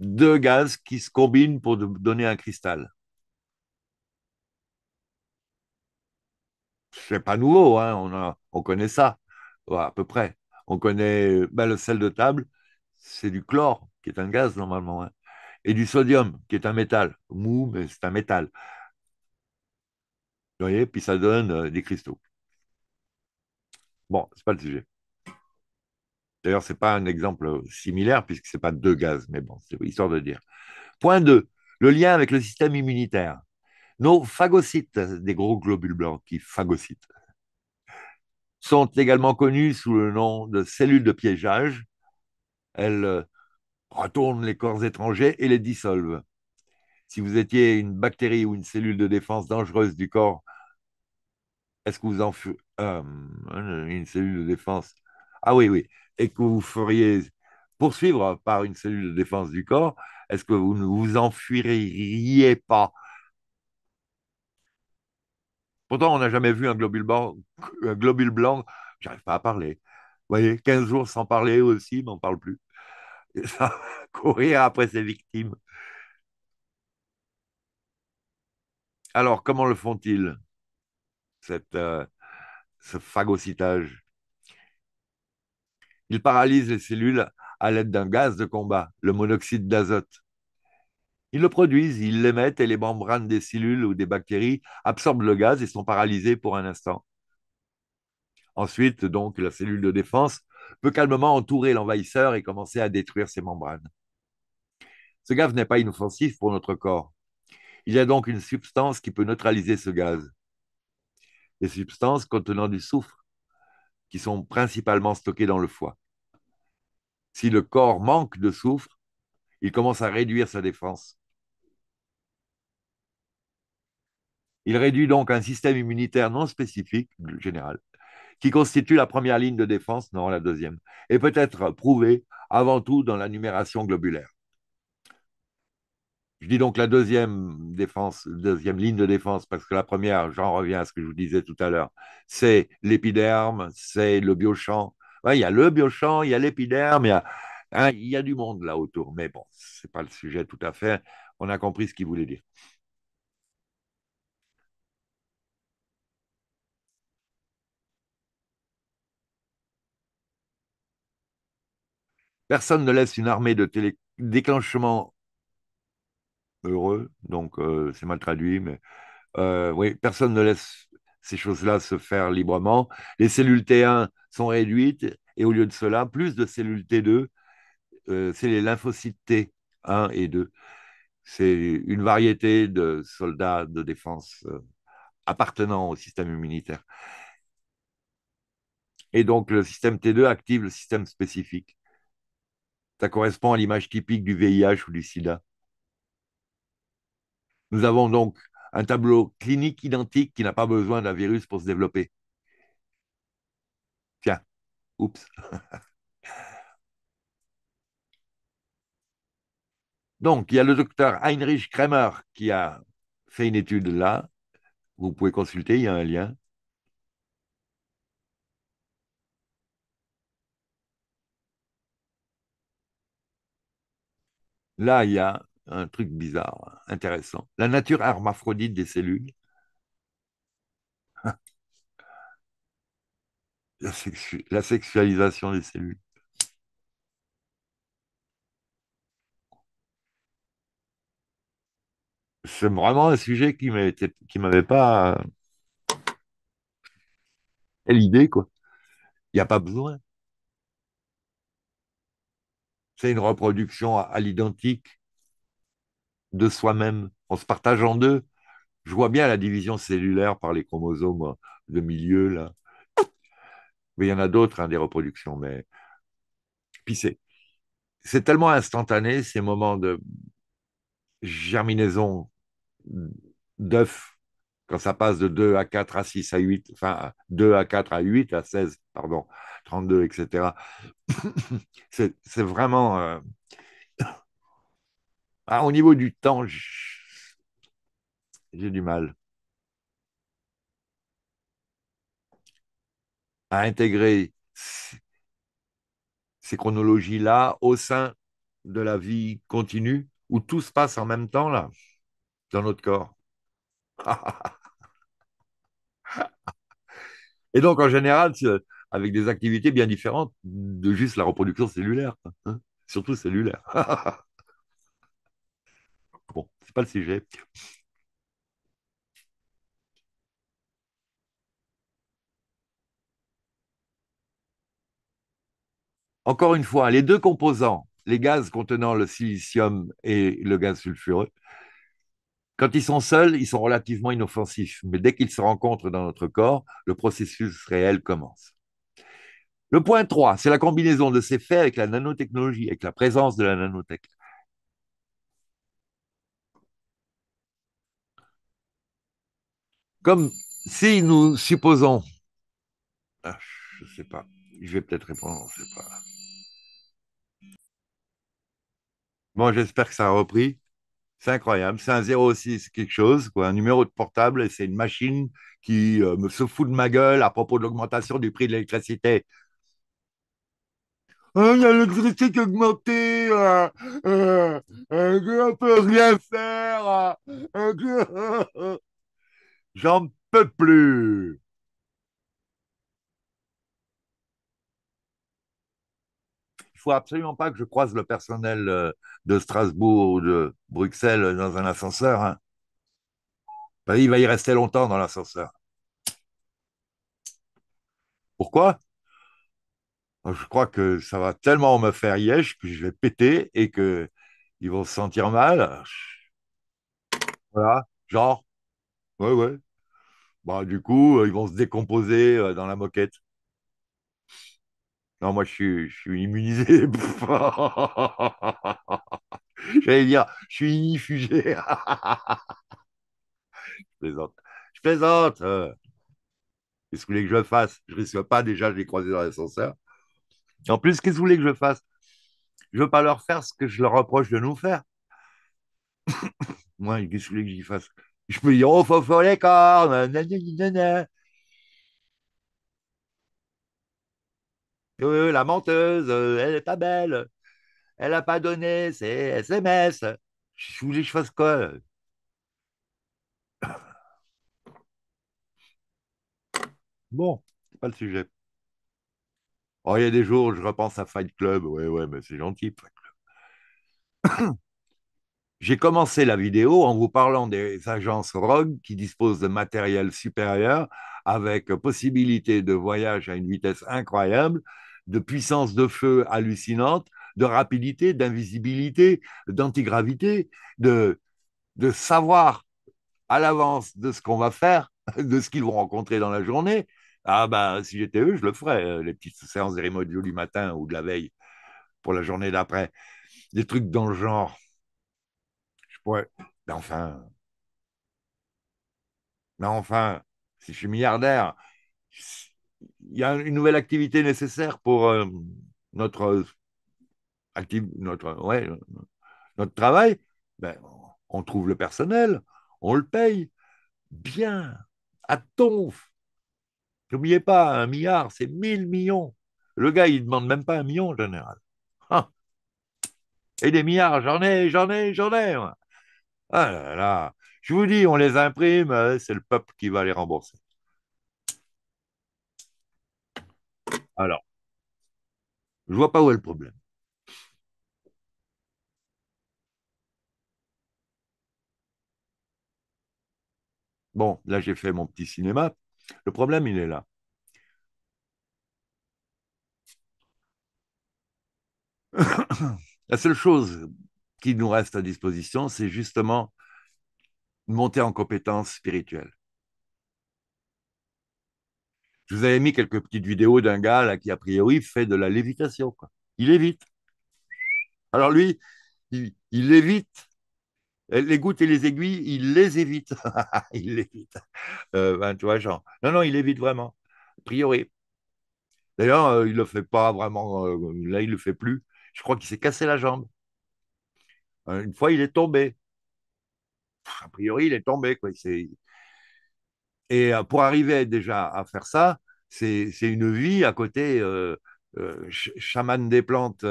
S1: Deux gaz qui se combinent pour donner un cristal. C'est pas nouveau, hein, on, on connaît ça, à peu près. On connaît euh, bah, le sel de table, c'est du chlore, qui est un gaz normalement, hein, et du sodium, qui est un métal, mou, mais c'est un métal. Vous voyez, puis ça donne euh, des cristaux. Bon, c'est pas le sujet. D'ailleurs, ce n'est pas un exemple euh, similaire, puisque ce n'est pas deux gaz, mais bon, c'est histoire de dire. Point 2, le lien avec le système immunitaire. Nos phagocytes, des gros globules blancs qui phagocytent, sont également connues sous le nom de cellules de piégeage. Elles euh, retournent les corps étrangers et les dissolvent. Si vous étiez une bactérie ou une cellule de défense dangereuse du corps, est-ce que vous en euh, une cellule de défense Ah oui, oui. Et que vous feriez poursuivre par une cellule de défense du corps, est-ce que vous ne vous enfuiriez pas Pourtant, on n'a jamais vu un globule blanc. globule blanc, j'arrive pas à parler. Vous voyez, 15 jours sans parler aussi, mais on ne parle plus. ça, courir après ses victimes. Alors, comment le font-ils, euh, ce phagocytage Ils paralysent les cellules à l'aide d'un gaz de combat, le monoxyde d'azote. Ils le produisent, ils l'émettent et les membranes des cellules ou des bactéries absorbent le gaz et sont paralysées pour un instant. Ensuite, donc, la cellule de défense peut calmement entourer l'envahisseur et commencer à détruire ses membranes. Ce gaz n'est pas inoffensif pour notre corps. Il y a donc une substance qui peut neutraliser ce gaz. des substances contenant du soufre, qui sont principalement stockées dans le foie. Si le corps manque de soufre, il commence à réduire sa défense. Il réduit donc un système immunitaire non spécifique, général, qui constitue la première ligne de défense, non la deuxième, et peut être prouvé avant tout dans la numération globulaire. Je dis donc la deuxième défense, deuxième ligne de défense, parce que la première, j'en reviens à ce que je vous disais tout à l'heure, c'est l'épiderme, c'est le biochamp. il y a le biochamp, il y a l'épiderme, il y a, hein, il y a du monde là autour, mais bon, ce n'est pas le sujet tout à fait. On a compris ce qu'il voulait dire. Personne ne laisse une armée de déclenchement heureux, donc euh, c'est mal traduit, mais euh, oui, personne ne laisse ces choses-là se faire librement. Les cellules T1 sont réduites et au lieu de cela, plus de cellules T2, euh, c'est les lymphocytes T1 et 2. C'est une variété de soldats de défense appartenant au système immunitaire. Et donc le système T2 active le système spécifique. Ça correspond à l'image typique du VIH ou du sida. Nous avons donc un tableau clinique identique qui n'a pas besoin d'un virus pour se développer. Tiens, oups. Donc, il y a le docteur Heinrich Kremer qui a fait une étude là. Vous pouvez consulter, il y a un lien. Là, il y a un truc bizarre, intéressant. La nature hermaphrodite des cellules. la, sexualisation des cellules. c'est vraiment un sujet qui ne m'avait pas euh, l'idée quoi. Il n'y a pas besoin. C'est une reproduction à, l'identique de soi-même. On se partage en deux. Je vois bien la division cellulaire par les chromosomes de milieu, là. Mais il y en a d'autres, hein, des reproductions, mais. Puis c'est tellement instantané, ces moments de germinaison d'œufs, quand ça passe de 2 à 4 à 6 à 8, enfin 2 à 4 à 8 à 16, pardon, 32, etc. c'est vraiment... Euh, ah, au niveau du temps, j'ai du mal à intégrer ces chronologies-là au sein de la vie continue où tout se passe en même temps, là, dans notre corps. Et donc, en général, avec des activités bien différentes de juste la reproduction cellulaire, hein. surtout cellulaire. bon, c'est pas le sujet. Encore une fois, les deux composants, les gaz contenant le silicium et le gaz sulfureux, quand ils sont seuls, ils sont relativement inoffensifs, mais dès qu'ils se rencontrent dans notre corps, le processus réel commence. Le point 3, c'est la combinaison de ces faits avec la nanotechnologie, avec la présence de la nanotechnologie. Comme si nous supposons, ah, je ne sais pas, je vais peut-être répondre, je sais pas. Bon, j'espère que ça a repris. C'est incroyable. C'est un 06 quelque chose, quoi. un numéro de portable, et c'est une machine qui me euh, se fout de ma gueule à propos de l'augmentation du prix de l'électricité oh, hein, il y a l'électricité qui a augmenté, euh, euh, euh ne peut rien faire, euh, j'en peux plus. Il ne faut absolument pas que je croise le personnel de Strasbourg ou de Bruxelles dans un ascenseur. Hein. il va y rester longtemps dans l'ascenseur. Pourquoi je crois que ça va tellement me faire yèche que je vais péter et que ils vont se sentir mal. Voilà, genre, ouais, ouais. Bah, du coup, euh, ils vont se décomposer euh, dans la moquette. Non, moi, je suis, je immunisé. J'allais dire, je suis inifugé. je plaisante. Je plaisante. Euh. Qu'est-ce que vous voulez que je fasse Je risque pas, déjà, je les croiser dans l'ascenseur. En plus, qu'est-ce que vous voulez que je fasse Je ne veux pas leur faire ce que je leur reproche de nous faire. Moi, qu'est-ce que vous voulez que j'y fasse Je peux dire, oh, faut, les cornes, la menteuse, euh, elle n'est pas belle. Elle n'a pas donné ses SMS. Je voulais que je fasse quoi Bon, c'est pas le sujet. Oh, il y a des jours où je repense à Fight Club. Ouais, ouais, mais c'est gentil, J'ai commencé la vidéo en vous parlant des agences Rogue qui disposent de matériel supérieur avec possibilité de voyage à une vitesse incroyable, de puissance de feu hallucinante, de rapidité, d'invisibilité, d'antigravité, de savoir à l'avance de ce qu'on va faire, de ce qu'ils vont rencontrer dans la journée, ah ben, si j'étais eux, je le ferais, euh, les petites séances de du matin ou de la veille pour la journée d'après. Des trucs dans le genre. Je pourrais. Mais ben, enfin. Mais ben, enfin, si je suis milliardaire, il y a une nouvelle activité nécessaire pour euh, notre, euh, notre, notre travail. Ben, on trouve le personnel, on le paye bien, à tonf N'oubliez pas, un milliard, c'est 1000 millions. Le gars, il ne demande même pas un million en général. Ah. Et des milliards, j'en ai, j'en ai, j'en ai. Ah là là. Je vous dis, on les imprime, euh, c'est le peuple qui va les rembourser. Alors, je vois pas où est le problème. Bon, là j'ai fait mon petit cinéma. Le problème, il est là. La seule chose qui nous reste à disposition, c'est justement monter en compétence spirituelle. Je vous avais mis quelques petites vidéos d'un gars qui, a priori, fait de la lévitation. Il évite. Alors lui, il évite euh, les gouttes et les aiguilles, il les évite. il les évite. Euh, ben, tu vois, Non, non, il évite vraiment, a priori. D'ailleurs, euh, il ne le fait pas vraiment. là, il ne le fait plus. Je crois qu'il s'est cassé la jambe. une fois, il est tombé. a priori, il est tombé. et pour arriver déjà à faire ça, c'est une vie à côté chaman des plantes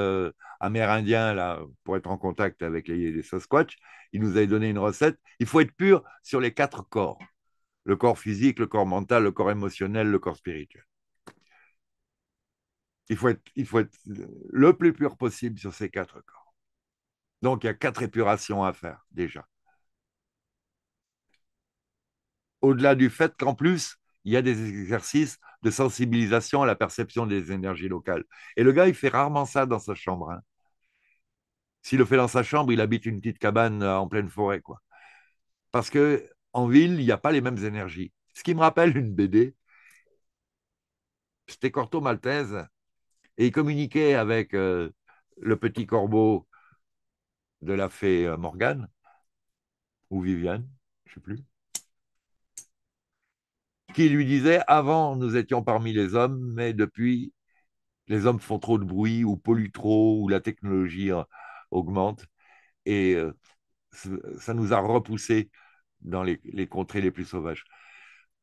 S1: amérindien là, pour être en contact avec les, les Sasquatch il nous avait donné une recette. Il faut être pur sur les quatre corps le corps physique, le corps mental, le corps émotionnel, le corps spirituel. Il faut être, le plus pur possible sur ces quatre corps. Donc il y a quatre épurations à faire déjà. Au-delà du fait qu'en plus, il y a des exercices de sensibilisation à la perception des énergies locales. Et le gars, il fait rarement ça dans sa chambre. Hein. S'il le fait dans sa chambre, il habite une petite cabane euh, en pleine forêt, quoi. Parce que en ville, il n'y a pas les mêmes énergies. Ce qui me rappelle une BD, c'était Corto Maltese, et il communiquait avec euh, le petit corbeau de la fée euh, Morgane, ou Viviane, je ne sais plus, qui lui disait Avant, nous étions parmi les hommes, mais depuis, les hommes font trop de bruit, ou polluent trop, ou la technologie augmente. Et euh, ça nous a repoussés dans les, contrées les plus sauvages.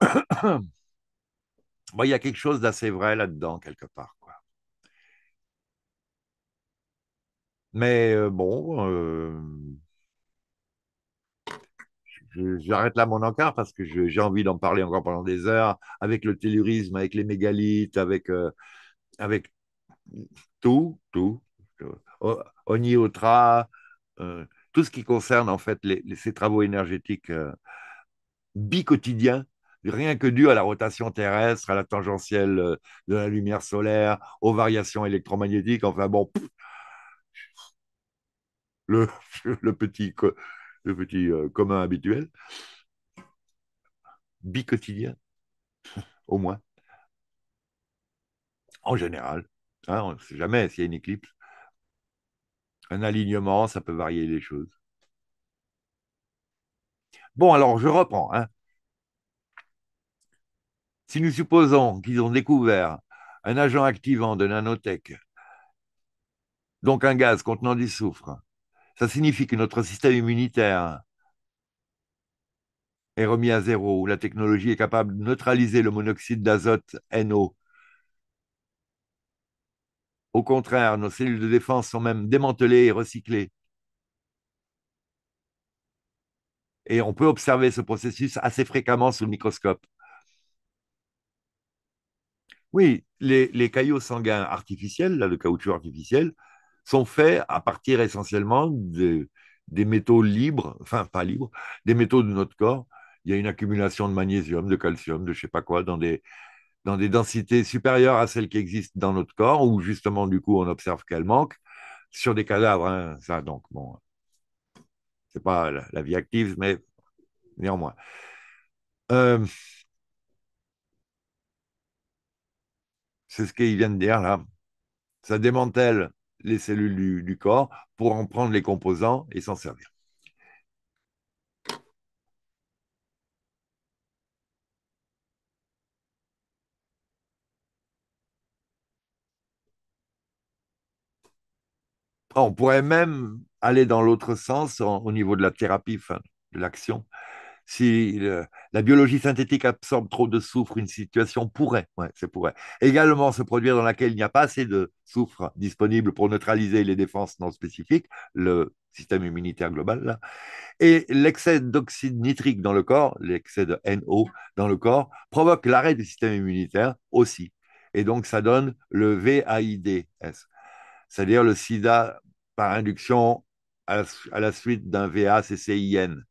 S1: il y a quelque chose d'assez vrai là-dedans, quelque part. Quoi. Mais euh, bon, euh, j'arrête là mon encart parce que j'ai envie d'en parler encore pendant des heures, avec le tellurisme, avec les mégalithes, avec, avec tout, tout. tout. Oh, Oniotra, euh, tout ce qui concerne en fait ces travaux énergétiques euh, bicotidiens, rien que dû à la rotation terrestre, à la tangentielle euh, de la lumière solaire, aux variations électromagnétiques, enfin bon, le, petit, le petit euh, commun habituel, bicotidien, au moins, en général. Hein, on ne sait jamais s'il y a une éclipse un alignement, ça peut varier les choses. Bon, alors je reprends. Hein. Si nous supposons qu'ils ont découvert un agent activant de nanotech, donc un gaz contenant du soufre, ça signifie que notre système immunitaire est remis à zéro, où la technologie est capable de neutraliser le monoxyde d'azote NO au contraire, nos cellules de défense sont même démantelées et recyclées. Et on peut observer ce processus assez fréquemment sous le microscope. Oui, les, caillots sanguins artificiels, là, le caoutchouc artificiel, sont faits à partir essentiellement des métaux libres, enfin pas libres, des métaux de notre corps. Il y a une accumulation de magnésium, de calcium, de je ne sais pas quoi, dans des, dans des densités supérieures à celles qui existent dans notre corps, où justement, du coup, on observe qu'elles manquent, sur des cadavres, hein, ça, donc, bon, c'est pas la, vie active, mais néanmoins. Euh, c'est ce qu'il vient de dire là. Ça démantèle les cellules du corps pour en prendre les composants et s'en servir. Ah, on pourrait même aller dans l'autre sens au niveau de la thérapie, de l'action. Si euh, la biologie synthétique absorbe trop de soufre, une situation pourrait, ouais, c'est pourrait, également se produire dans laquelle il n'y a pas assez de soufre disponible pour neutraliser les défenses non spécifiques, le système immunitaire global, et l'excès d'oxyde nitrique dans le corps, l'excès de NO dans le corps, provoque l'arrêt du système immunitaire aussi. Et donc, ça donne le VAIDS, c'est-à-dire le sida par induction à la, suite d'un VACCIN.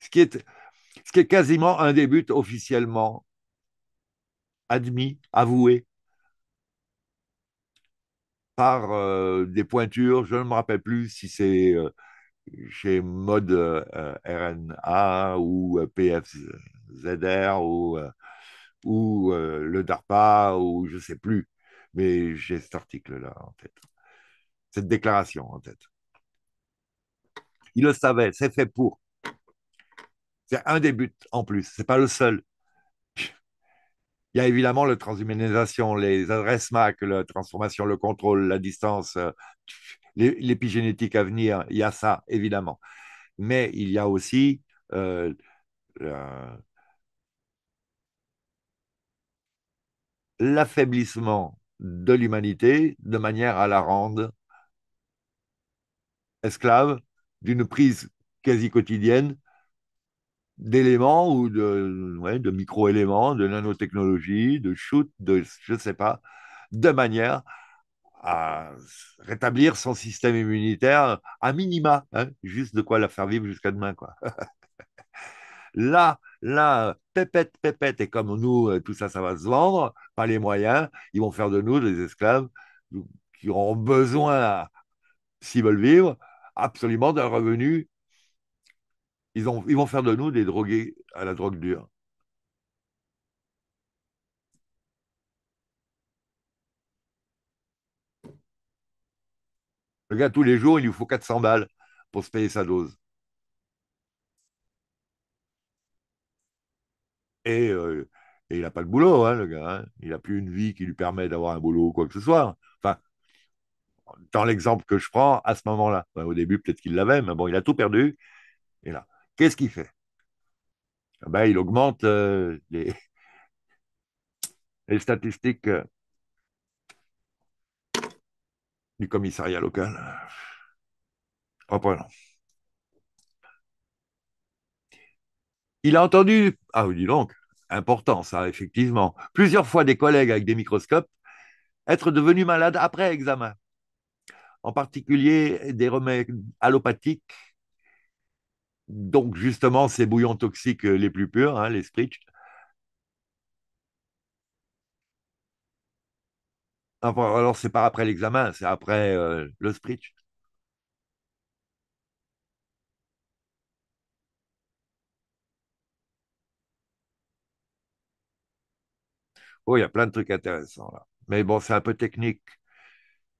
S1: Ce qui, est, ce qui est quasiment un début officiellement admis, avoué par euh, des pointures. Je ne me rappelle plus si c'est euh, chez Mode euh, RNA ou PFZR ou, ou le DARPA ou je ne sais plus. Mais j'ai cet article-là en tête, cette déclaration en tête. Il le savait, c'est fait pour. C'est un des buts en plus, ce n'est pas le seul. Il y a évidemment la transhumanisation, les adresses MAC, la transformation, le contrôle, la distance, euh, l'épigénétique à venir, il y a ça, évidemment. Mais il y a aussi euh, l'affaiblissement de l'humanité de manière à la rendre esclave d'une prise quasi quotidienne d'éléments ou de, de micro-éléments, de nanotechnologie, de shoot, de je ne sais pas, de manière à rétablir son système immunitaire à minima, hein. juste de quoi la faire vivre jusqu'à demain. quoi. Là, là, pépette, pépette, et comme nous, euh, tout ça, ça va se vendre, pas les moyens, ils vont faire de nous des esclaves qui auront besoin, s'ils veulent vivre, absolument d'un revenu. Ils, ils vont faire de nous des drogués à la drogue dure. Le gars, tous les jours, il nous faut 400 balles pour se payer sa dose. Euh, et, il n'a pas de boulot, hein, le gars. Hein. Il n'a plus une vie qui lui permet d'avoir un boulot ou quoi que ce soit. Enfin, dans l'exemple que je prends, à ce moment-là, au début, peut-être qu'il l'avait, mais bon, il a tout perdu. Et là, qu'est-ce qu'il fait eh ben, Il augmente euh, les, les statistiques euh, du commissariat local. Oh, Reprenons. Il a entendu, ah oui, dis donc, important ça, effectivement, plusieurs fois des collègues avec des microscopes être devenus malades après examen, en particulier des remèdes allopathiques, donc justement ces bouillons toxiques les plus purs, hein, les spritz, alors, c'est pas après l'examen, c'est après euh, le spritz. Oh, il y a plein de trucs intéressants là. Mais bon, c'est un peu technique.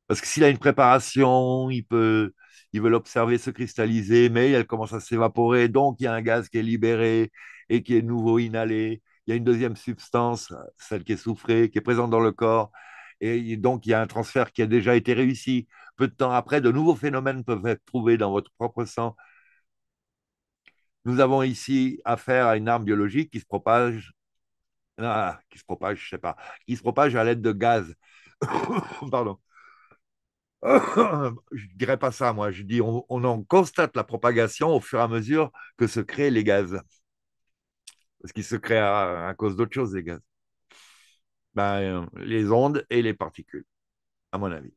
S1: Parce que s'il a une préparation, il peut, il veut l'observer se cristalliser, mais elle commence à s'évaporer. Donc, il y a un gaz qui est libéré et qui est nouveau inhalé. Il y a une deuxième substance, celle qui est souffrée, qui est présente dans le corps. Et donc, il y a un transfert qui a déjà été réussi. Peu de temps après, de nouveaux phénomènes peuvent être trouvés dans votre propre sang. Nous avons ici affaire à une arme biologique qui se propage ah, qui se propage, je ne sais pas, qui se propage à l'aide de gaz. Pardon. je ne dirais pas ça, moi. Je dis, on, en constate la propagation au fur et à mesure que se créent les gaz. Parce qu'ils se créent à, cause d'autres choses, les gaz. Ben, euh, les ondes et les particules, à mon avis.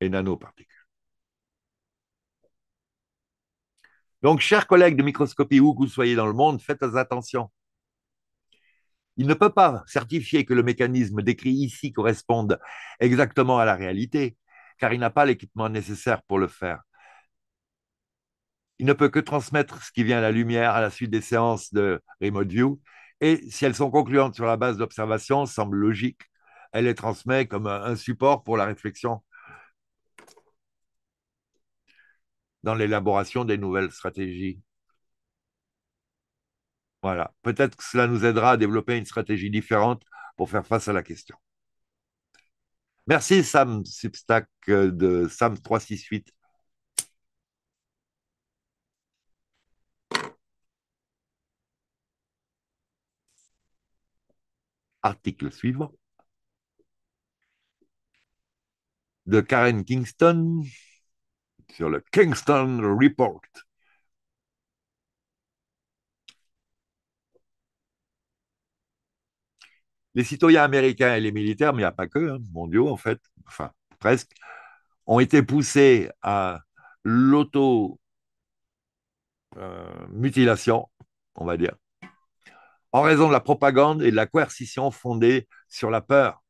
S1: Et nanoparticules. Donc, chers collègues de microscopie, où que vous soyez dans le monde, faites attention. Il ne peut pas certifier que le mécanisme décrit ici corresponde exactement à la réalité, car il n'a pas l'équipement nécessaire pour le faire. Il ne peut que transmettre ce qui vient à la lumière à la suite des séances de remote view, et si elles sont concluantes sur la base d'observations, semble logique, elle les transmet comme un support pour la réflexion dans l'élaboration des nouvelles stratégies. Voilà. Peut-être que cela nous aidera à développer une stratégie différente pour faire face à la question. Merci Sam Substack euh, de Sam368. Article suivant de Karen Kingston sur le Kingston Report. les citoyens américains et les militaires, mais il n'y a pas que, hein, mondiaux en fait, enfin presque, ont été poussés à l'auto-mutilation, euh, on va dire, en raison de la propagande et de la coercition fondée sur la peur.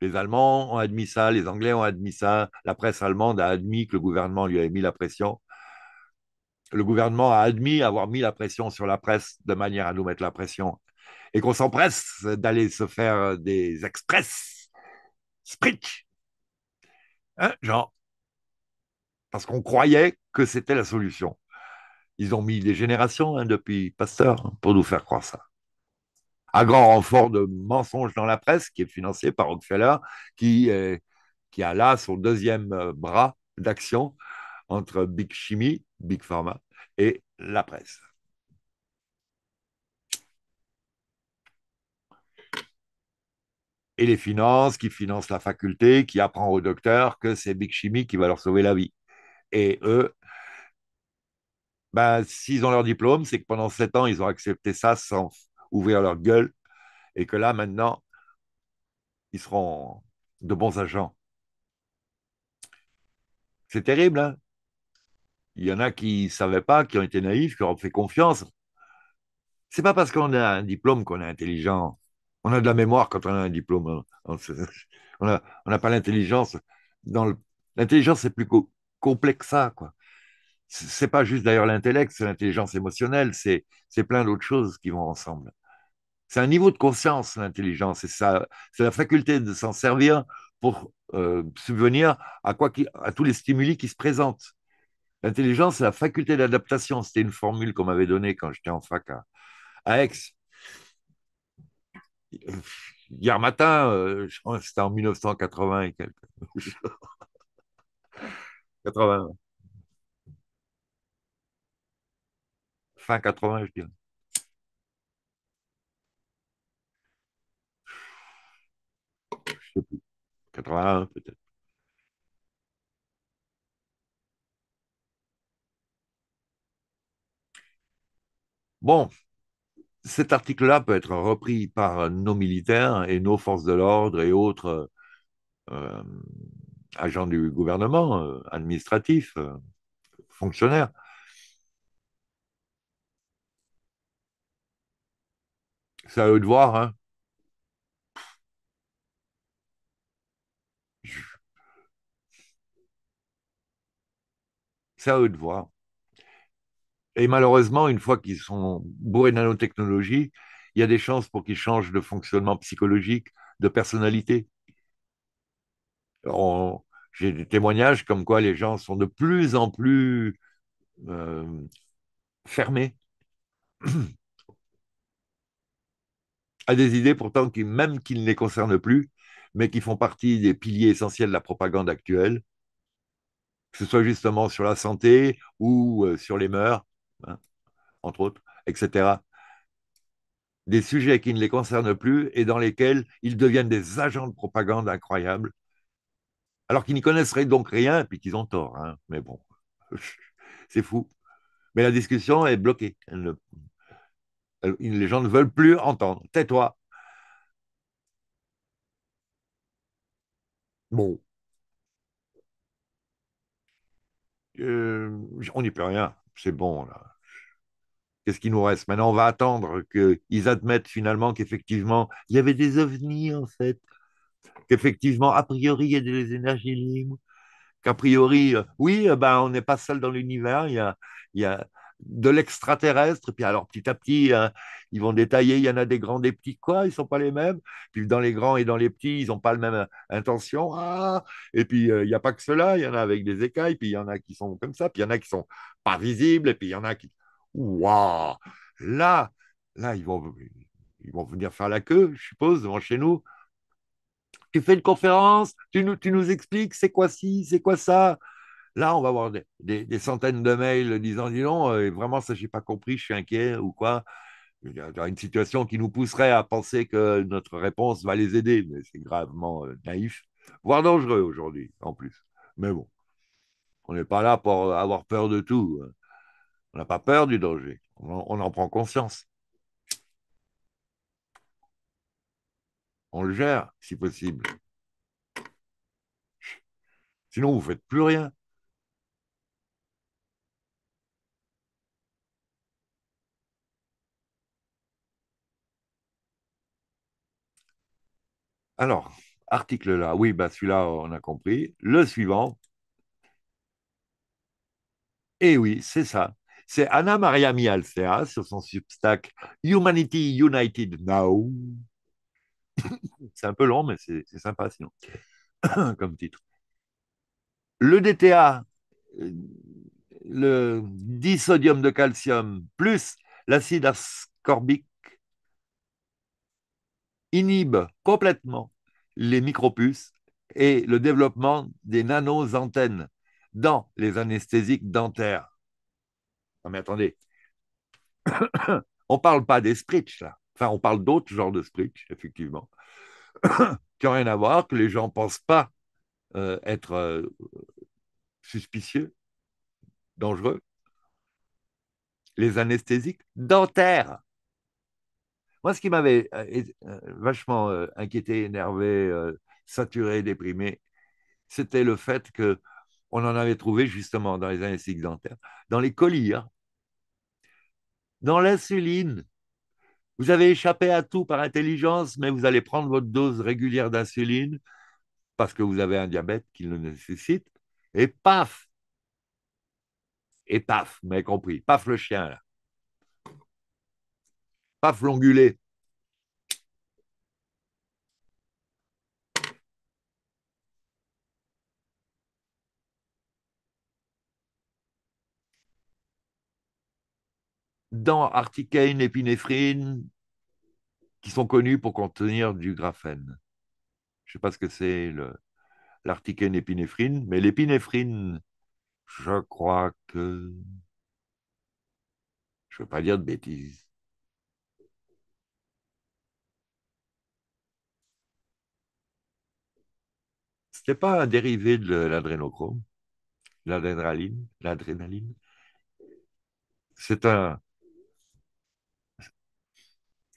S1: Les Allemands ont admis ça, les Anglais ont admis ça, la presse allemande a admis que le gouvernement lui avait mis la pression. Le gouvernement a admis avoir mis la pression sur la presse de manière à nous mettre la pression et qu'on s'empresse d'aller se faire euh, des express, sprich, hein, genre, parce qu'on croyait que c'était la solution. Ils ont mis des générations hein, depuis Pasteur pour nous faire croire ça. À grand renfort de mensonges dans la presse, qui est financé par Rockefeller, qui, euh, qui a là son deuxième euh, bras d'action entre Big Chimie, Big Pharma et la presse. et les finances, qui financent la faculté, qui apprend aux docteurs que c'est Big Chimie qui va leur sauver la vie. Et eux, ben, s'ils ont leur diplôme, c'est que pendant sept ans, ils ont accepté ça sans ouvrir leur gueule, et que là, maintenant, ils seront de bons agents. C'est terrible, hein. Il y en a qui ne savaient pas, qui ont été naïfs, qui ont fait confiance. C'est pas parce qu'on a un diplôme qu'on est intelligent. On a de la mémoire quand on a un diplôme. Hein. On n'a pas l'intelligence. L'intelligence, c'est plus complexe que ça. Quoi. C'est pas juste d'ailleurs l'intellect, c'est l'intelligence émotionnelle, c'est plein d'autres choses qui vont ensemble. C'est un niveau de conscience, l'intelligence, et ça, c'est la faculté de s'en servir pour euh, subvenir à, quoi tous les stimuli qui se présentent. L'intelligence, c'est la faculté d'adaptation. C'était une formule qu'on m'avait donnée quand j'étais en fac à Aix hier matin, euh, je c'était en 1980 et quelques. 80. Fin 80, je dirais. Je sais plus. 81 peut-être. Bon, cet article-là peut être repris par nos militaires et nos forces de l'ordre et autres euh, agents du gouvernement, euh, administratifs, euh, fonctionnaires. C'est à eux de voir. Hein. C'est à eux de voir. Et malheureusement, une fois qu'ils sont bourrés de nanotechnologie, il y a des chances pour qu'ils changent de fonctionnement psychologique, de personnalité. J'ai des témoignages comme quoi les gens sont de plus en plus euh, fermés à des idées pourtant qui, même qui ne les concernent plus, mais qui font partie des piliers essentiels de la propagande actuelle, que ce soit justement sur la santé ou euh, sur les mœurs Hein, entre autres, etc. Des sujets qui ne les concernent plus et dans lesquels ils deviennent des agents de propagande incroyables, alors qu'ils n'y connaisseraient donc rien, puis qu'ils ont tort. Hein. mais bon, c'est fou. Mais la discussion est bloquée. les gens ne veulent plus entendre. Tais-toi. Bon. Euh, on n'y peut rien. C'est bon, là. Qu'est-ce qui nous reste Maintenant, on va attendre qu'ils admettent finalement qu'effectivement, il y avait des ovnis, en fait, qu'effectivement, a priori, il y a des énergies libres, qu'a priori, euh, oui, euh, ben, on n'est pas seul dans l'univers, il y a, il y a de l'extraterrestre. Puis alors, petit à petit, hein, ils vont détailler, il y en a des grands, des petits, quoi, ils ne sont pas les mêmes. Puis dans les grands et dans les petits, ils n'ont pas la même euh, intention. Ah et puis, il n'y a pas que cela, il y en a avec des écailles, puis il y en a qui sont comme ça, puis il y en a qui sont pas visibles, et puis il y en a qui... Waouh Là, là, ils vont, ils vont venir faire la queue, je suppose, devant chez nous. Tu fais une conférence, tu nous, expliques c'est quoi ci, c'est quoi ça. Là, on va avoir des, centaines de mails disant dis non, euh, vraiment, ça, j'ai pas compris, je suis inquiet ou quoi. Dans une situation qui nous pousserait à penser que notre réponse va les aider, mais c'est gravement euh, naïf, voire dangereux aujourd'hui, en plus. Mais bon, on n'est pas là pour avoir peur de tout. Hein. On n'a pas peur du danger. On, en prend conscience. On le gère, si possible. Sinon, vous ne faites plus rien. Alors, article là, oui, bah celui-là, on a compris. Le suivant. Et eh oui, c'est ça. C'est Anna Maria Mialcea hein, sur son Substack Humanity United Now. c'est un peu long, mais c'est sympa sinon, comme titre. Le DTA, euh, le disodium de calcium, plus l'acide ascorbique, inhibe complètement les micropuces et le développement des nano-antennes dans les anesthésiques dentaires mais attendez, on ne parle pas des sprits, là. Enfin, on parle d'autres genres de sprits, effectivement, qui n'ont rien à voir, que les gens ne pensent pas euh, être euh, suspicieux, dangereux. Les anesthésiques dentaires. Moi, ce qui m'avait euh, vachement inquiété, énervé, saturé, déprimé, c'était le fait que on en avait trouvé justement dans les anesthésiques dentaires, dans les colliers, dans l'insuline. Vous avez échappé à tout par intelligence, mais vous allez prendre votre dose régulière d'insuline parce que vous avez un diabète qui le nécessite, et paf Et paf, vous m'avez compris, paf le chien là. Paf l'ongulé. dans dedans articaine, épinéphrine, qui sont connus pour contenir du graphène. Je ne sais pas ce que c'est l'articaine épinéphrine, mais l'épinéphrine, je crois que... Je ne veux pas dire de bêtises. C'était pas un dérivé de l'adrénochrome, l'adrénaline, l'adrénaline. C'est un,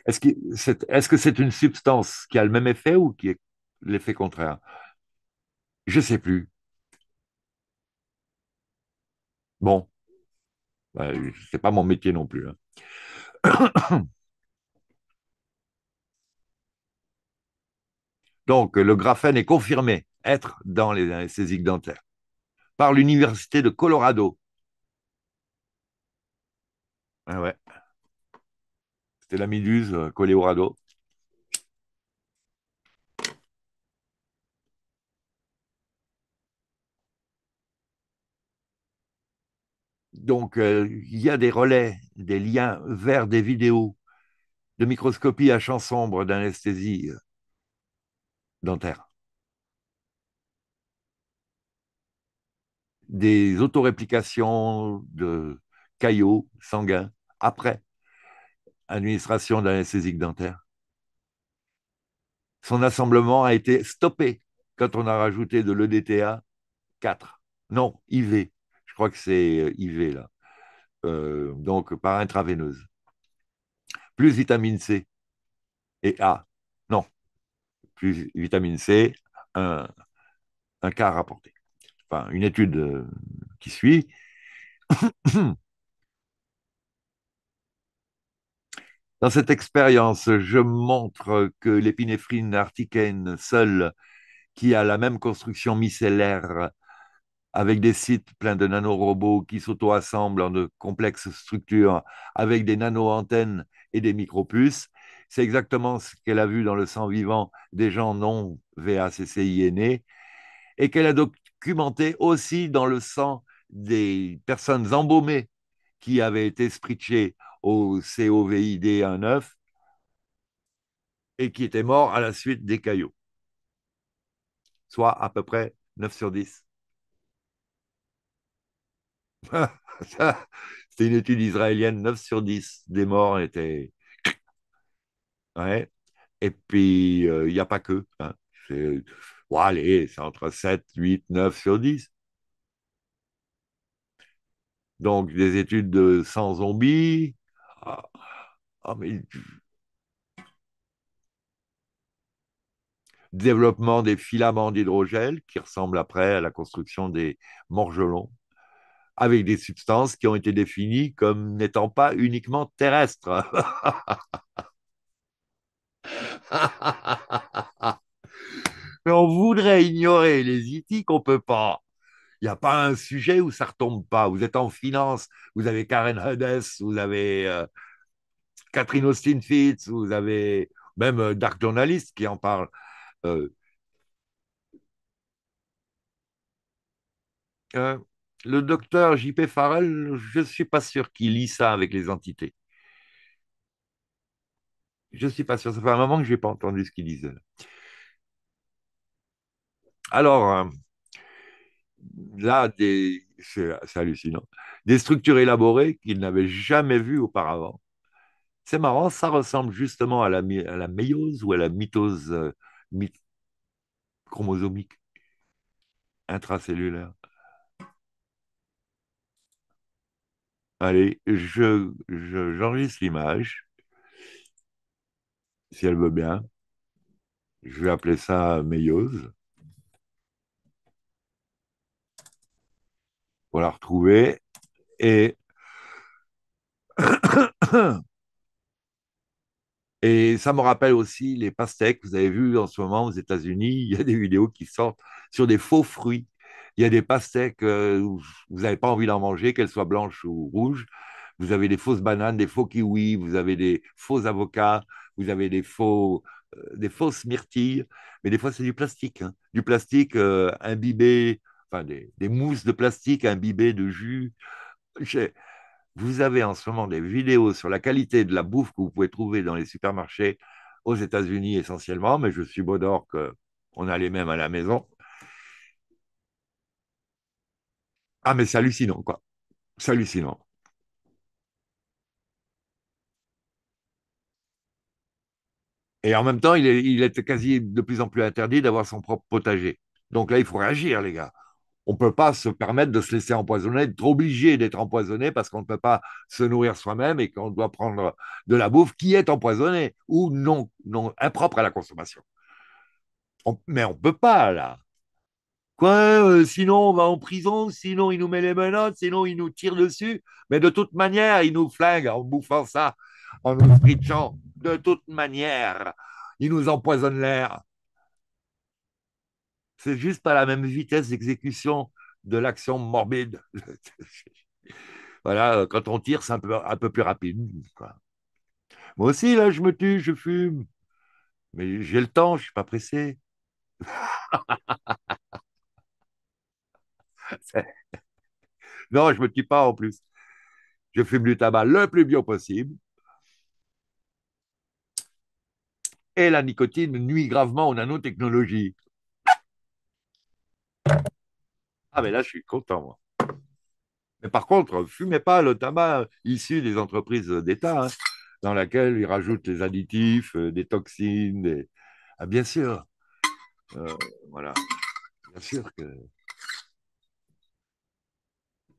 S1: est-ce que c'est une substance qui a le même effet ou qui est l'effet contraire Je ne sais plus. Bon, ben, ce n'est pas mon métier non plus. Hein. Donc, le graphène est confirmé être dans les anesthésiques dentaires par l'Université de Colorado. Ah ouais. C'est la méduse euh, collée Donc, euh, il y a des relais, des liens vers des vidéos de microscopie à champ sombre d'anesthésie euh, dentaire. Des autoréplications de caillots sanguins après administration d'anesthésique dentaire. Son assemblement a été stoppé quand on a rajouté de l'EDTA 4. Non, IV. Je crois que c'est euh, IV là. Euh, donc par intraveineuse. Plus vitamine C et A. Non. Plus vitamine C, un, un cas rapporté. Enfin, une étude euh, qui suit. Dans cette expérience, je montre que l'épinéphrine articaine seule, qui a la même construction micellaire, avec des sites pleins de nanorobots qui s'auto-assemblent en de complexes structures, avec des nano-antennes et des micropuces, c'est exactement ce qu'elle a vu dans le sang vivant des gens non vaccinés e, et qu'elle a documenté aussi dans le sang des personnes embaumées qui avaient été spritchées au COVID 19 et qui était mort à la suite des caillots, soit à peu près 9 sur 10. C'était une étude israélienne, 9 sur 10 des morts étaient... Et puis, il euh, n'y a pas que. Hein. allez, c'est entre 7, 8, 9 sur 10. Donc, des études de 100 zombies, ah, développement des filaments d'hydrogène qui ressemblent après à la construction des morgelons avec des substances qui ont été définies comme n'étant pas uniquement terrestres. Mais on voudrait ignorer les étiques, qu'on ne peut pas. Il n'y a pas un sujet où ça ne retombe pas. Vous êtes en finance, vous avez Karen Huddes, vous avez euh, Catherine Austin Fitz, vous avez même euh, Dark Journalist qui en parle. Euh, le docteur J.P. Farrell, je ne suis pas sûr qu'il lit ça avec les entités. Je ne suis pas sûr. Ça fait un moment que je n'ai pas entendu ce qu'il disait. Alors, hein, là, c'est hallucinant, des structures élaborées qu'ils n'avaient jamais vues auparavant. C'est marrant, ça ressemble justement à la, à méiose ou à la mitose euh, chromosomique intracellulaire. Allez, j'enregistre l'image, si elle veut bien. Je vais appeler ça méiose. la retrouver. Et, et ça me rappelle aussi les pastèques. Vous avez vu en ce moment aux États-Unis, il y a des vidéos qui sortent sur des faux fruits. Il y a des pastèques euh, vous n'avez pas envie d'en manger, qu'elles soient blanches ou rouges. Vous avez des fausses bananes, des faux kiwis, vous avez des faux avocats, vous avez des faux euh, des fausses myrtilles, mais des fois c'est du plastique, hein. du plastique euh, imbibé des, mousses de plastique imbibées de jus. Vous avez en ce moment des vidéos sur la qualité de la bouffe que vous pouvez trouver dans les supermarchés aux États-Unis essentiellement, mais je suis d'or qu'on a les mêmes à la maison. Ah, mais c'est hallucinant, quoi. C'est hallucinant. Et en même temps, il est, il est quasi de plus en plus interdit d'avoir son propre potager. Donc là, il faut réagir, les gars on ne peut pas se permettre de se laisser empoisonner, d'être obligé d'être empoisonné parce qu'on ne peut pas se nourrir soi-même et qu'on doit prendre de la bouffe qui est empoisonnée ou non, non impropre à la consommation. mais on ne peut pas, là. Quoi euh, Sinon, on va en prison, sinon, il nous met les menottes, sinon, il nous tire dessus. Mais de toute manière, il nous flingue en bouffant ça, en nous fritchant. De toute manière, il nous empoisonne l'air. C'est juste pas la même vitesse d'exécution de l'action morbide. voilà, quand on tire, c'est un peu, un peu plus rapide. Moi aussi, là, je me tue, je fume. Mais j'ai le temps, je ne suis pas pressé. non, je ne me tue pas en plus. Je fume du tabac le plus bio possible. Et la nicotine nuit gravement aux nanotechnologies. Ah, mais là, je suis content, moi. Mais par contre, fumez pas le tabac issu des entreprises d'État, hein, dans laquelle ils rajoutent les additifs, euh, des toxines. Ah, bien sûr. Euh, voilà. Bien sûr que.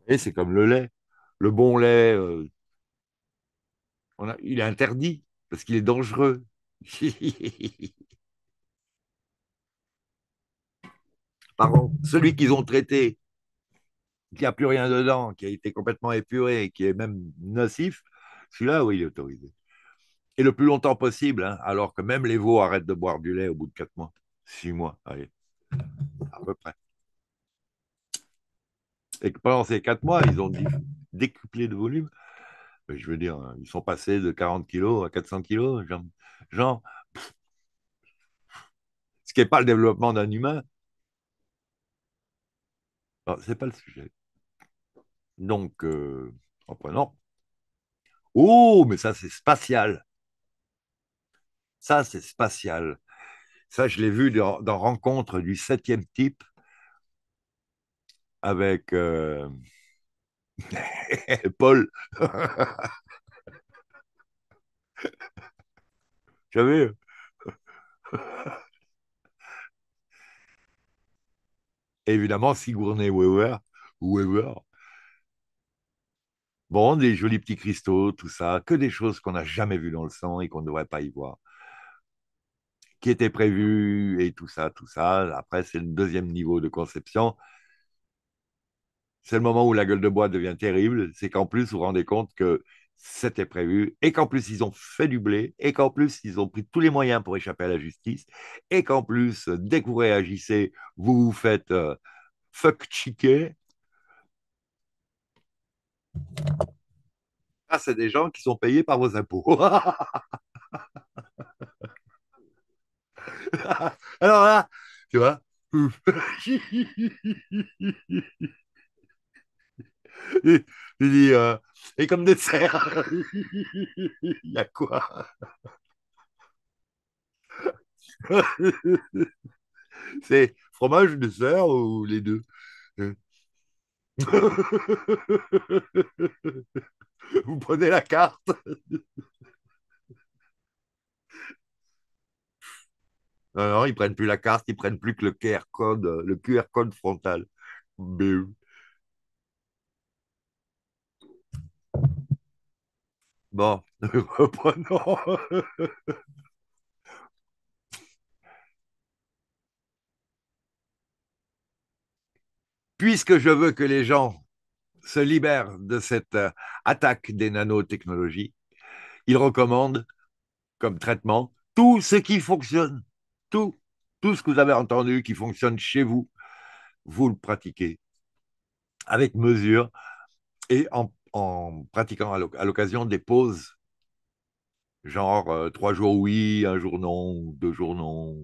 S1: Et c'est comme le lait. Le bon lait, euh, il est interdit parce qu'il est dangereux. Par contre, celui qu'ils ont traité, qui n'a plus rien dedans, qui a été complètement épuré, qui est même nocif, celui-là, oui, il est autorisé. Et le plus longtemps possible, hein, alors que même les veaux arrêtent de boire du lait au bout de 4 mois, 6 mois, allez, à peu près. Et que pendant ces 4 mois, ils ont décuplé de volume. je veux dire, hein, ils sont passés de 40 kg à 400 kg. Genre, ce qui n'est pas le développement d'un humain, ben, c'est pas le sujet. Donc, en euh, reprenons. Oh, mais ça, c'est spatial. Ça, c'est spatial. Ça, je l'ai vu dans, Rencontre du septième type avec euh, Paul. J'avais. évidemment, Sigourney Weaver, Weaver. Bon, des jolis petits cristaux, tout ça, que des choses qu'on n'a jamais vues dans le sang et qu'on ne devrait pas y voir. Qui étaient prévues et tout ça, tout ça. Après, c'est le deuxième niveau de conception. C'est le moment où la gueule de bois devient terrible. C'est qu'en plus, vous vous rendez compte que c'était prévu, et qu'en plus ils ont fait du blé, et qu'en plus ils ont pris tous les moyens pour échapper à la justice, et qu'en plus, dès que vous réagissez, vous vous faites euh, fuck chiquer. Ah, c'est des gens qui sont payés par vos impôts. Alors là, tu vois. Il, dit euh, Et comme dessert, il y a quoi C'est fromage, dessert ou les deux Vous prenez la carte Non, ils prennent plus la carte, ils prennent plus que le QR code, le QR code frontal. Bon, reprenons. Puisque je veux que les gens se libèrent de cette euh, attaque des nanotechnologies, ils recommandent comme traitement tout ce qui fonctionne, tout, tout ce que vous avez entendu qui fonctionne chez vous, vous le pratiquez avec mesure et en en pratiquant à l'occasion des pauses, genre euh, trois jours oui, un jour non, deux jours non,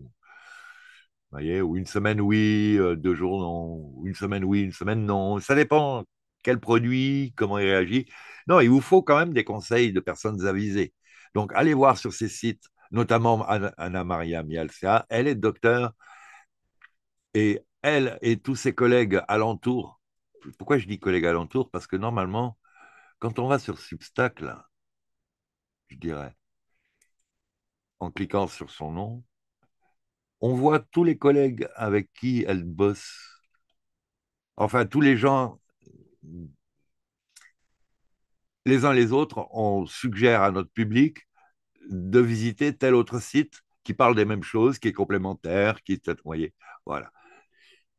S1: ou une semaine oui, euh, deux jours non, une semaine oui, une semaine non. Ça dépend quel produit, comment il réagit. Non, il vous faut quand même des conseils de personnes avisées. Donc, allez voir sur ces sites, notamment Anna Maria Mialcia. Elle est docteur et elle et tous ses collègues alentour. Pourquoi je dis collègues alentour Parce que normalement, quand on va sur Substack, je dirais, en cliquant sur son nom, on voit tous les collègues avec qui elle bosse, enfin tous les gens, les uns les autres, on suggère à notre public de visiter tel autre site qui parle des mêmes choses, qui est complémentaire, qui est, vous voyez, voilà.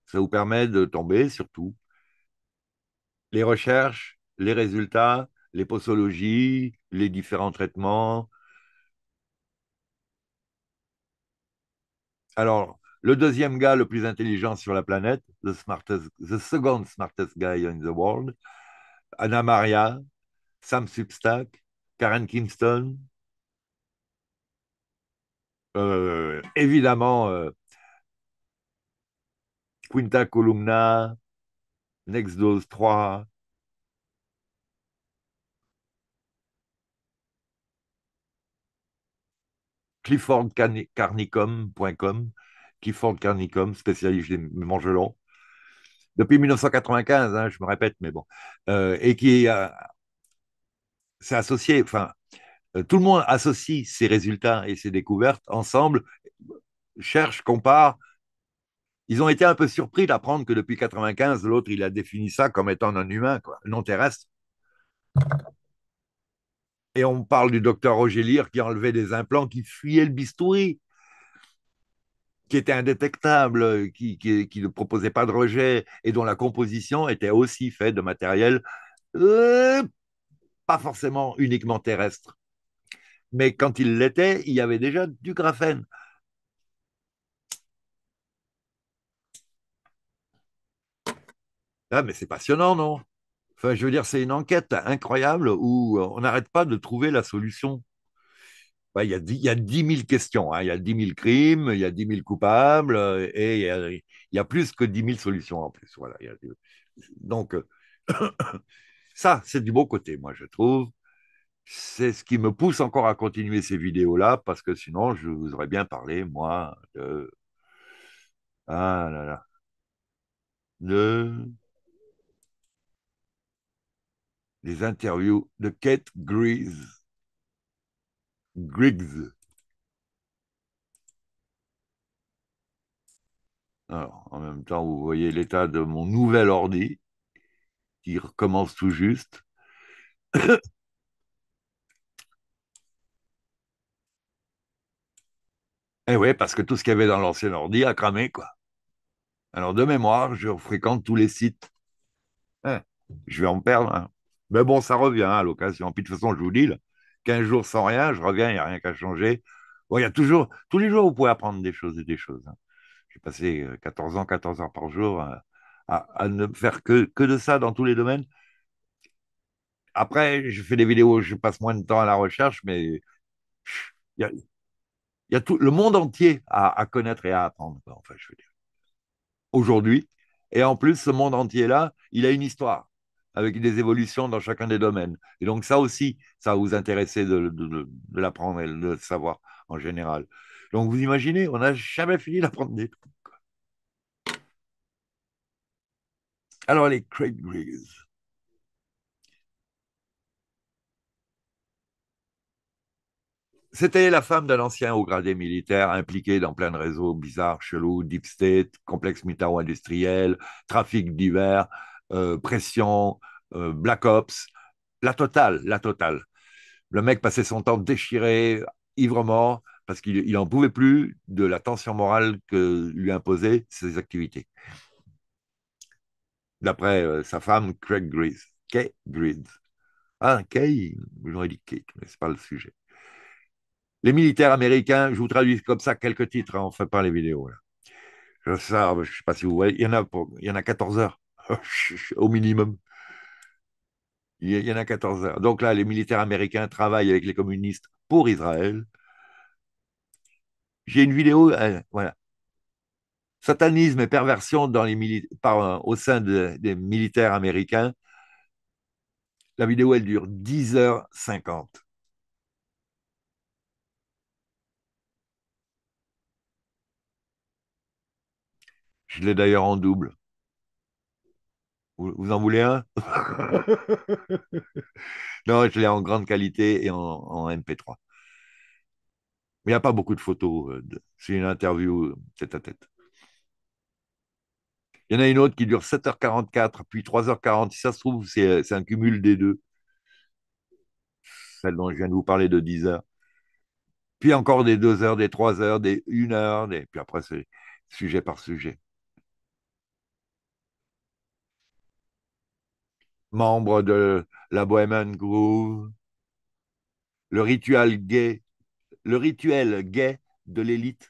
S1: Ça vous permet de tomber surtout. Les recherches les résultats, les posologies, les différents traitements. Alors, le deuxième gars le plus intelligent sur la planète, the, smartest, the second smartest guy in the world, Anna Maria, Sam Substack, Karen Kingston, euh, évidemment euh, Quinta Columna, Next Dose 3, cliffordcarnicom.com, Clifford Carnicom, spécialiste des mangelons, depuis 1995, hein, je me répète, mais bon, euh, et qui euh, s'est associé, enfin, euh, tout le monde associe ses résultats et ses découvertes ensemble, cherche, compare. Ils ont été un peu surpris d'apprendre que depuis 1995, l'autre, il a défini ça comme étant un humain, non terrestre. Et on parle du docteur Roger qui enlevait des implants, qui fuyaient le bistouri, qui était indétectable, qui, ne proposait pas de rejet et dont la composition était aussi faite de matériel euh, pas forcément uniquement terrestre. Mais quand il l'était, il y avait déjà du graphène. Ah, mais c'est passionnant, non Enfin, je veux dire, c'est une enquête incroyable où euh, on n'arrête pas de trouver la solution. Il y, a 10, 000 questions, il y a 10 000 hein. crimes, il y a 10 000 coupables, euh, et il y a, plus que 10 000 solutions en plus. Voilà. donc, euh, ça, c'est du bon côté, moi, je trouve. C'est ce qui me pousse encore à continuer ces vidéos-là, parce que sinon, je vous aurais bien parlé, moi, de... Ah là là. De des interviews de Kate Griggs. Griggs. Alors, en même temps, vous voyez l'état de mon nouvel ordi qui recommence tout juste. Eh oui, parce que tout ce qu'il y avait dans l'ancien ordi a cramé, quoi. Alors, de mémoire, je fréquente tous les sites. Eh, je vais en perdre. Hein. Mais bon, ça revient à l'occasion. Puis de toute façon, je vous dis, 15 jours sans rien, je reviens, il n'y a rien qu'à changer. il y a toujours, tous les jours, vous pouvez apprendre des choses et des choses. Hein. J'ai passé 14 euh, ans, 14 heures par jour euh, à, ne faire que, que de ça dans tous les domaines. Après, je fais des vidéos, je passe moins de temps à la recherche, mais il y a, tout le monde entier à, connaître et à apprendre. Enfin, je veux dire. Aujourd'hui, et en plus, ce monde entier-là, il a une histoire avec des évolutions dans chacun des domaines. Et donc ça aussi, ça va vous intéresser de, l'apprendre et de le savoir en général. Donc vous imaginez, on n'a jamais fini d'apprendre des trucs. Alors les Craig Greaves. C'était la femme d'un ancien haut gradé militaire impliqué dans plein de réseaux bizarres, chelous, deep state, complexe militaro industriel, trafic divers, euh, pression, euh, Black Ops, la totale, la totale. Le mec passait son temps déchiré, ivrement, parce qu'il n'en pouvait plus de la tension morale que lui imposaient ses activités. D'après euh, sa femme, Craig Grease. Kay Grease. Ah, Kay, j'aurais dit Kate, mais ce n'est pas le sujet. Les militaires américains, je vous traduis comme ça quelques titres, en hein, on ne fait pas les vidéos. Là. Je ne sais pas si vous voyez, il y en il y en a 14 heures. au minimum. Il y en a 14 heures. Donc là, les militaires américains travaillent avec les communistes pour Israël. J'ai une vidéo, euh, voilà. Satanisme et perversion dans les par, euh, au sein des militaires américains. La vidéo, elle dure 10h50. Je l'ai d'ailleurs en double. Vous, en voulez un Non, je l'ai en grande qualité et en, MP3. il n'y a pas beaucoup de photos. Euh, c'est une interview euh, tête à tête. Il y en a une autre qui dure 7h44, puis 3h40. Si ça se trouve, euh, c'est un cumul des deux. Celle dont je viens de vous parler de 10 h Puis encore des 2 h des 3 h des 1 h des... puis après, c'est sujet par sujet. membre de la Bohemian Groove, le rituel gay, le rituel gay de l'élite.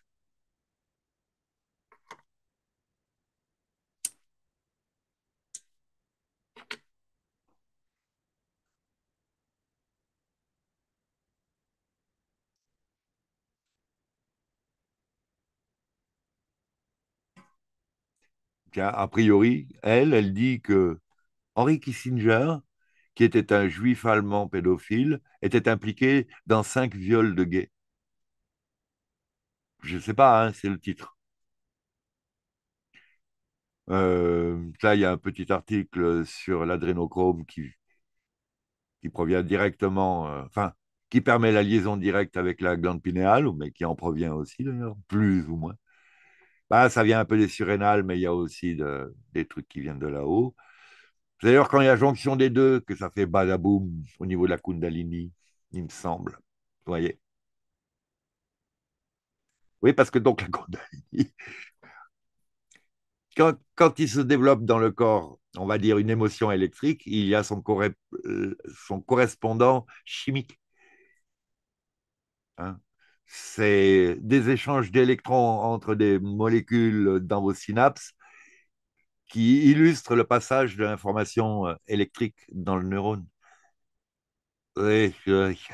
S1: a priori, elle, elle dit que Henri Kissinger, qui était un juif allemand pédophile, était impliqué dans cinq viols de gays. Je ne sais pas, hein, c'est le titre. Euh, là, il y a un petit article sur l'adrénochrome qui, provient directement, euh, qui permet la liaison directe avec la glande pinéale, mais qui en provient aussi d'ailleurs, plus ou moins. Bah, ça vient un peu des surrénales, mais il y a aussi des trucs qui viennent de là-haut. C'est d'ailleurs quand il y a jonction des deux que ça fait badaboum au niveau de la Kundalini, il me semble. Vous voyez Oui, parce que donc la Kundalini, quand, il se développe dans le corps, on va dire une émotion électrique, il y a son, euh, son correspondant chimique. Hein c'est des échanges d'électrons entre des molécules dans vos synapses qui illustre le passage de l'information euh, électrique dans le neurone. Oui, je,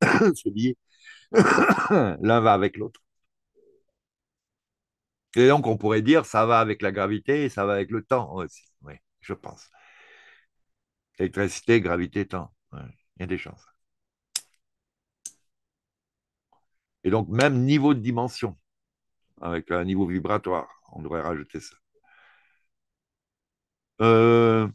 S1: C'est l'un va avec l'autre. Et donc, on pourrait dire, ça va avec la gravité et ça va avec le temps aussi. Oui, je pense. Électricité, gravité, temps. il y a des chances. Et donc, même niveau de dimension avec un niveau vibratoire. On devrait rajouter ça. Euh,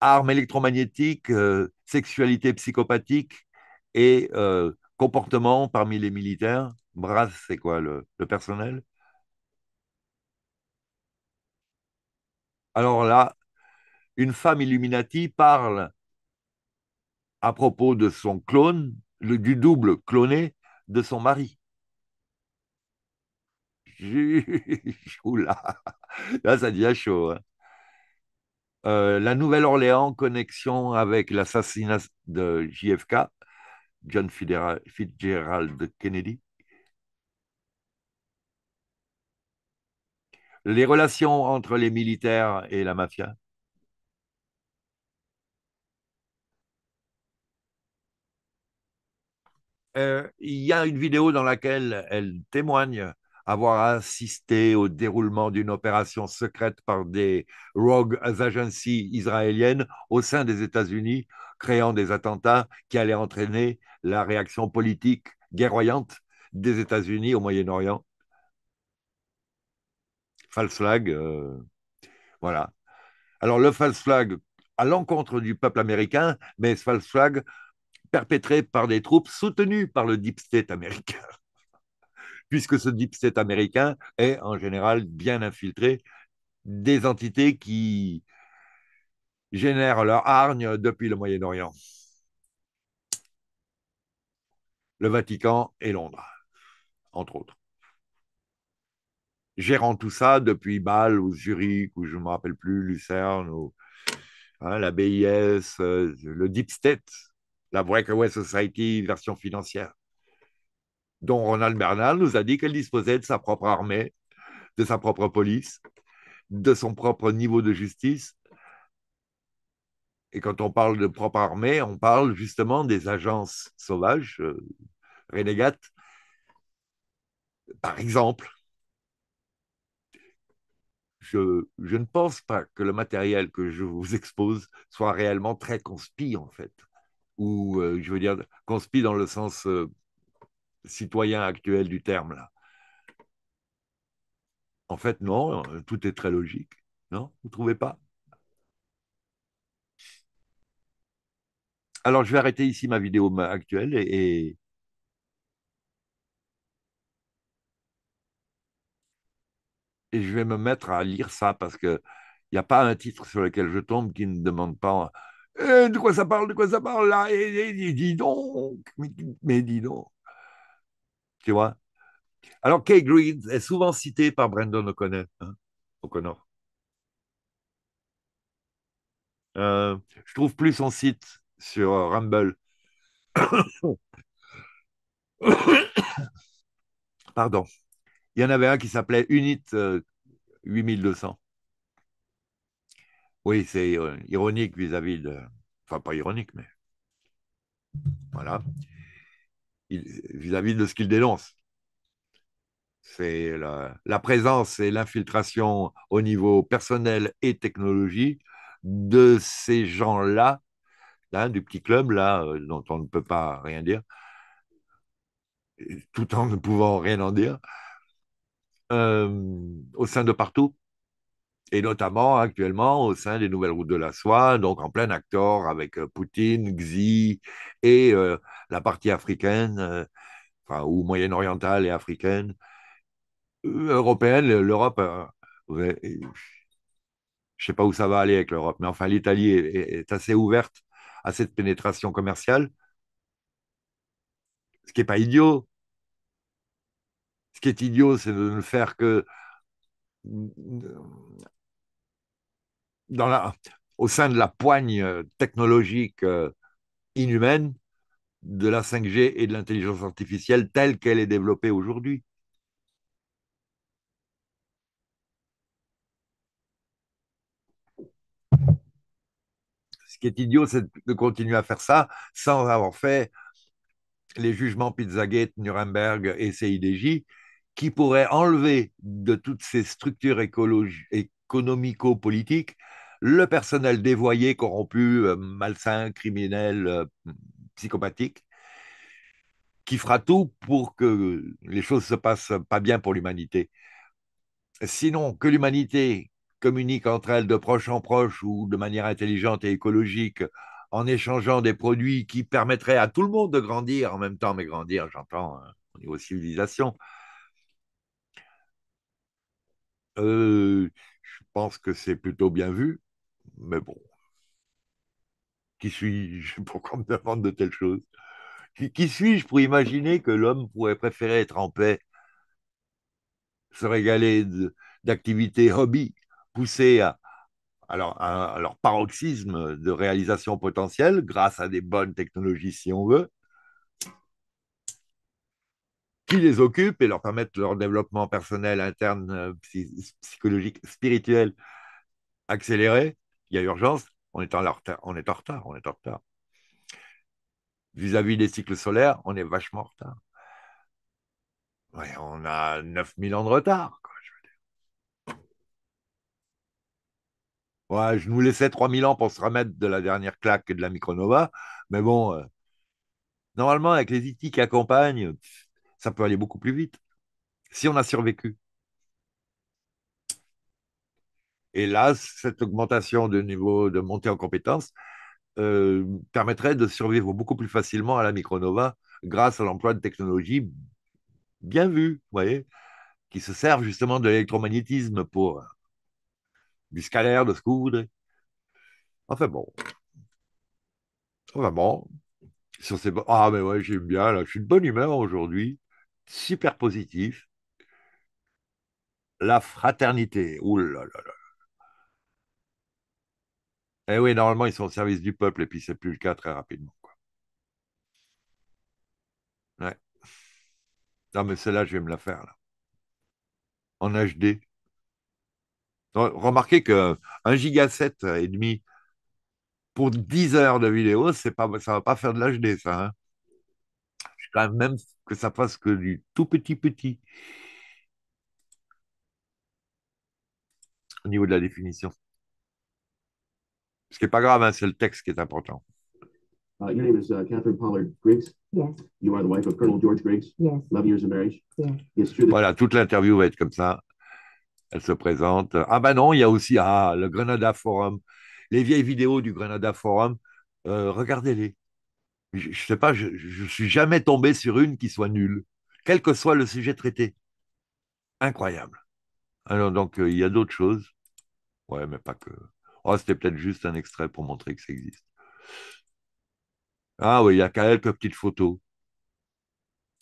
S1: armes électromagnétiques, euh, sexualité psychopathique et euh, comportement parmi les militaires. Bras, c'est quoi le, personnel Alors là, une femme Illuminati parle à propos de son clone, du double cloné de son mari juge. Oula, là, ça devient chaud. Hein. Euh, la Nouvelle-Orléans, connexion avec l'assassinat de JFK, John Fitzgerald Kennedy. Les relations entre les militaires et la mafia. Euh, il y a une vidéo dans laquelle elle témoigne avoir assisté au déroulement d'une opération secrète par des rogue agencies israéliennes au sein des États-Unis, créant des attentats qui allaient entraîner la réaction politique guerroyante des États-Unis au Moyen-Orient. False flag, euh, voilà. Alors le false flag à l'encontre du peuple américain, mais ce false flag perpétré par des troupes soutenues par le deep state américain puisque ce deep state américain est en général bien infiltré des entités qui génèrent leur hargne depuis le Moyen-Orient. Le Vatican et Londres, entre autres. Gérant tout ça depuis Bâle ou Zurich, ou je ne me rappelle plus, Lucerne, ou hein, la BIS, euh, le Deep State, la Breakaway Society, version financière dont Ronald Bernal nous a dit qu'elle disposait de sa propre armée, de sa propre police, de son propre niveau de justice. Et quand on parle de propre armée, on parle justement des agences sauvages, euh, renégates, par exemple. Je, ne pense pas que le matériel que je vous expose soit réellement très conspi, en fait. Ou, euh, je veux dire, conspi dans le sens euh, citoyen actuel du terme, là. En fait, non, euh, tout est très logique. Non, vous ne trouvez pas Alors, je vais arrêter ici ma vidéo actuelle et, et... je vais me mettre à lire ça parce il n'y a pas un titre sur lequel je tombe qui ne demande pas euh, de quoi ça parle, de quoi ça parle là et, dis donc, mais dis donc. Tu vois Alors, Kay Green est souvent cité par Brandon O'Connor. Hein O'Connor. Euh, je trouve plus son site sur euh, Rumble. Pardon. Il y en avait un qui s'appelait Unit 8200. Euh, oui, c'est ironique vis-à-vis -vis de. Enfin, pas ironique, mais. Voilà vis-à-vis de ce qu'il dénonce. C'est la, présence et l'infiltration au niveau personnel et technologie de ces gens-là, du petit club là, euh, dont on ne peut pas rien dire, tout en ne pouvant rien en dire, euh, au sein de partout et notamment actuellement au sein des Nouvelles Routes de la Soie, donc en plein acteur avec euh, Poutine, Xi et la partie africaine, euh, ou moyenne-orientale et africaine, euh, européenne, l'Europe, euh, je ne sais pas où ça va aller avec l'Europe, mais enfin, l'Italie est, assez ouverte à cette pénétration commerciale, ce qui n'est pas idiot. Ce qui est idiot, c'est de ne faire que dans la, au sein de la poigne technologique inhumaine de la 5G et de l'intelligence artificielle telle qu'elle est développée aujourd'hui. Ce qui est idiot, c'est de continuer à faire ça sans avoir fait les jugements Pizzagate, Nuremberg et CIDJ, qui pourraient enlever de toutes ces structures économico-politiques le personnel dévoyé, corrompu, euh, malsain, criminel, euh, psychopathique qui fera tout pour que les choses se passent pas bien pour l'humanité. Sinon, que l'humanité communique entre elles de proche en proche ou de manière intelligente et écologique en échangeant des produits qui permettraient à tout le monde de grandir en même temps, mais grandir, j'entends, hein, au niveau civilisation. Euh, je pense que c'est plutôt bien vu, mais bon, qui suis-je pour qu'on me demande de telles choses Qui, suis-je pour imaginer que l'homme pourrait préférer être en paix, se régaler d'activités hobby, pousser à, alors, leur paroxysme de réalisation potentielle grâce à des bonnes technologies si on veut, qui les occupent et leur permettent leur développement personnel, interne, euh, psychologique, spirituel accéléré, il y a urgence, on est en retard, on est en retard, on est en retard. Vis-à-vis des cycles solaires, on est vachement en retard. on a 9000 ans de retard. je, Ouais, je nous laissais 3000 ans pour se remettre de la dernière claque de la micronova. Mais bon, euh, normalement, avec les IT qui accompagnent, ça peut aller beaucoup plus vite. Si on a survécu. Et là, cette augmentation de niveau de montée en compétences euh, permettrait de survivre beaucoup plus facilement à la Micronova grâce à l'emploi de technologies bien vues, vous voyez, qui se servent justement de l'électromagnétisme pour du scalaire, de ce que vous voudrez. Enfin bon. Enfin bon. Sur ces... Ah, mais ouais, j'aime bien, là. Je suis de bonne humeur aujourd'hui. Super positif. La fraternité. Ouh là là là. Eh oui, normalement, ils sont au service du peuple, et puis c'est plus le cas très rapidement. Ouais. Non, mais celle-là, je vais me la faire, là. En HD. Remarquez que 1 euh, giga et demi pour 10 heures de vidéo, c'est pas, ça va pas faire de l'HD, ça. Hein. Je quand même que ça fasse que du tout petit petit. Au niveau de la définition. Ce qui n'est pas grave, hein, c'est le texte qui est important. Voilà, toute l'interview va être comme ça. Elle se présente. Ah ben non, il y a aussi ah, le Grenada Forum. Les vieilles vidéos du Grenada Forum, euh, regardez-les. Je ne sais pas, je ne suis jamais tombé sur une qui soit nulle, quel que soit le sujet traité. Incroyable. Alors donc, euh, il y a d'autres choses. Ouais, mais pas que. Oh, c'était peut-être juste un extrait pour montrer que ça existe. Ah oui, il y a quelques petites photos.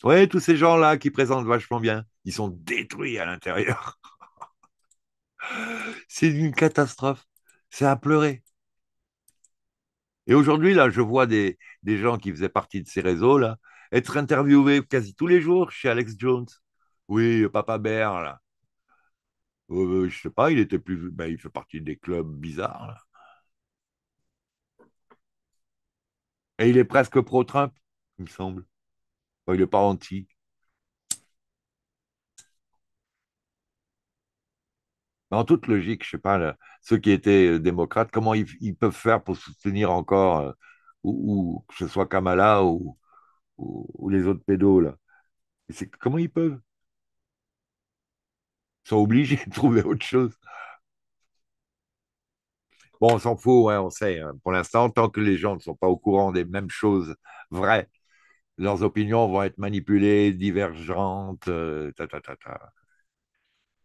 S1: Oui, tous ces gens-là qui présentent vachement bien, ils sont détruits à l'intérieur. C'est une catastrophe. C'est à pleurer. Et aujourd'hui, là, je vois des, des, gens qui faisaient partie de ces réseaux-là être interviewés quasi tous les jours chez Alex Jones. Oui, Papa Bear, là. Je euh, je sais pas, il était plus, ben, il fait partie des clubs bizarres. Et il est presque pro-Trump, il me semble. il n'est pas anti. En toute logique, je sais pas, ceux qui étaient euh, démocrates, comment ils, peuvent faire pour soutenir encore, euh, ou, que ce soit Kamala ou, ou, les autres pédos, là. Comment ils peuvent sont obligés de trouver autre chose. Bon, on s'en fout, hein, on sait. Hein. Pour l'instant, tant que les gens ne sont pas au courant des mêmes choses vraies, leurs opinions vont être manipulées, divergentes, euh,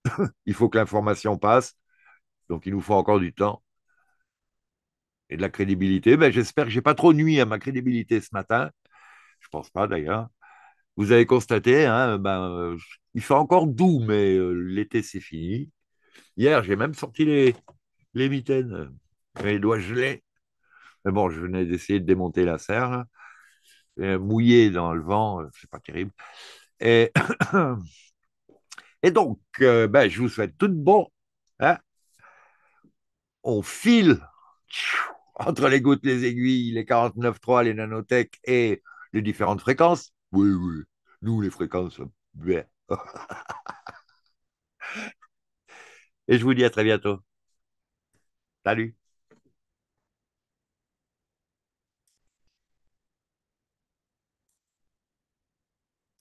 S1: il faut que l'information passe, donc il nous faut encore du temps et de la crédibilité. Ben, J'espère que je n'ai pas trop nuit à ma crédibilité ce matin. Je ne pense pas d'ailleurs vous avez constaté, hein, ben, euh, il fait encore doux, mais euh, l'été c'est fini. Hier, j'ai même sorti les, les mitaines, les doigts gelés. Mais bon, je venais d'essayer de démonter la serre, euh, mouillé dans le vent, c'est pas terrible. Et, et donc, ben, je vous souhaite tout bon. Hein. On file entre les gouttes, les aiguilles, les 49.3, les nanotech et les différentes fréquences. Oui, oui. Nous, les fréquences, ben. Et je vous dis à très bientôt. Salut.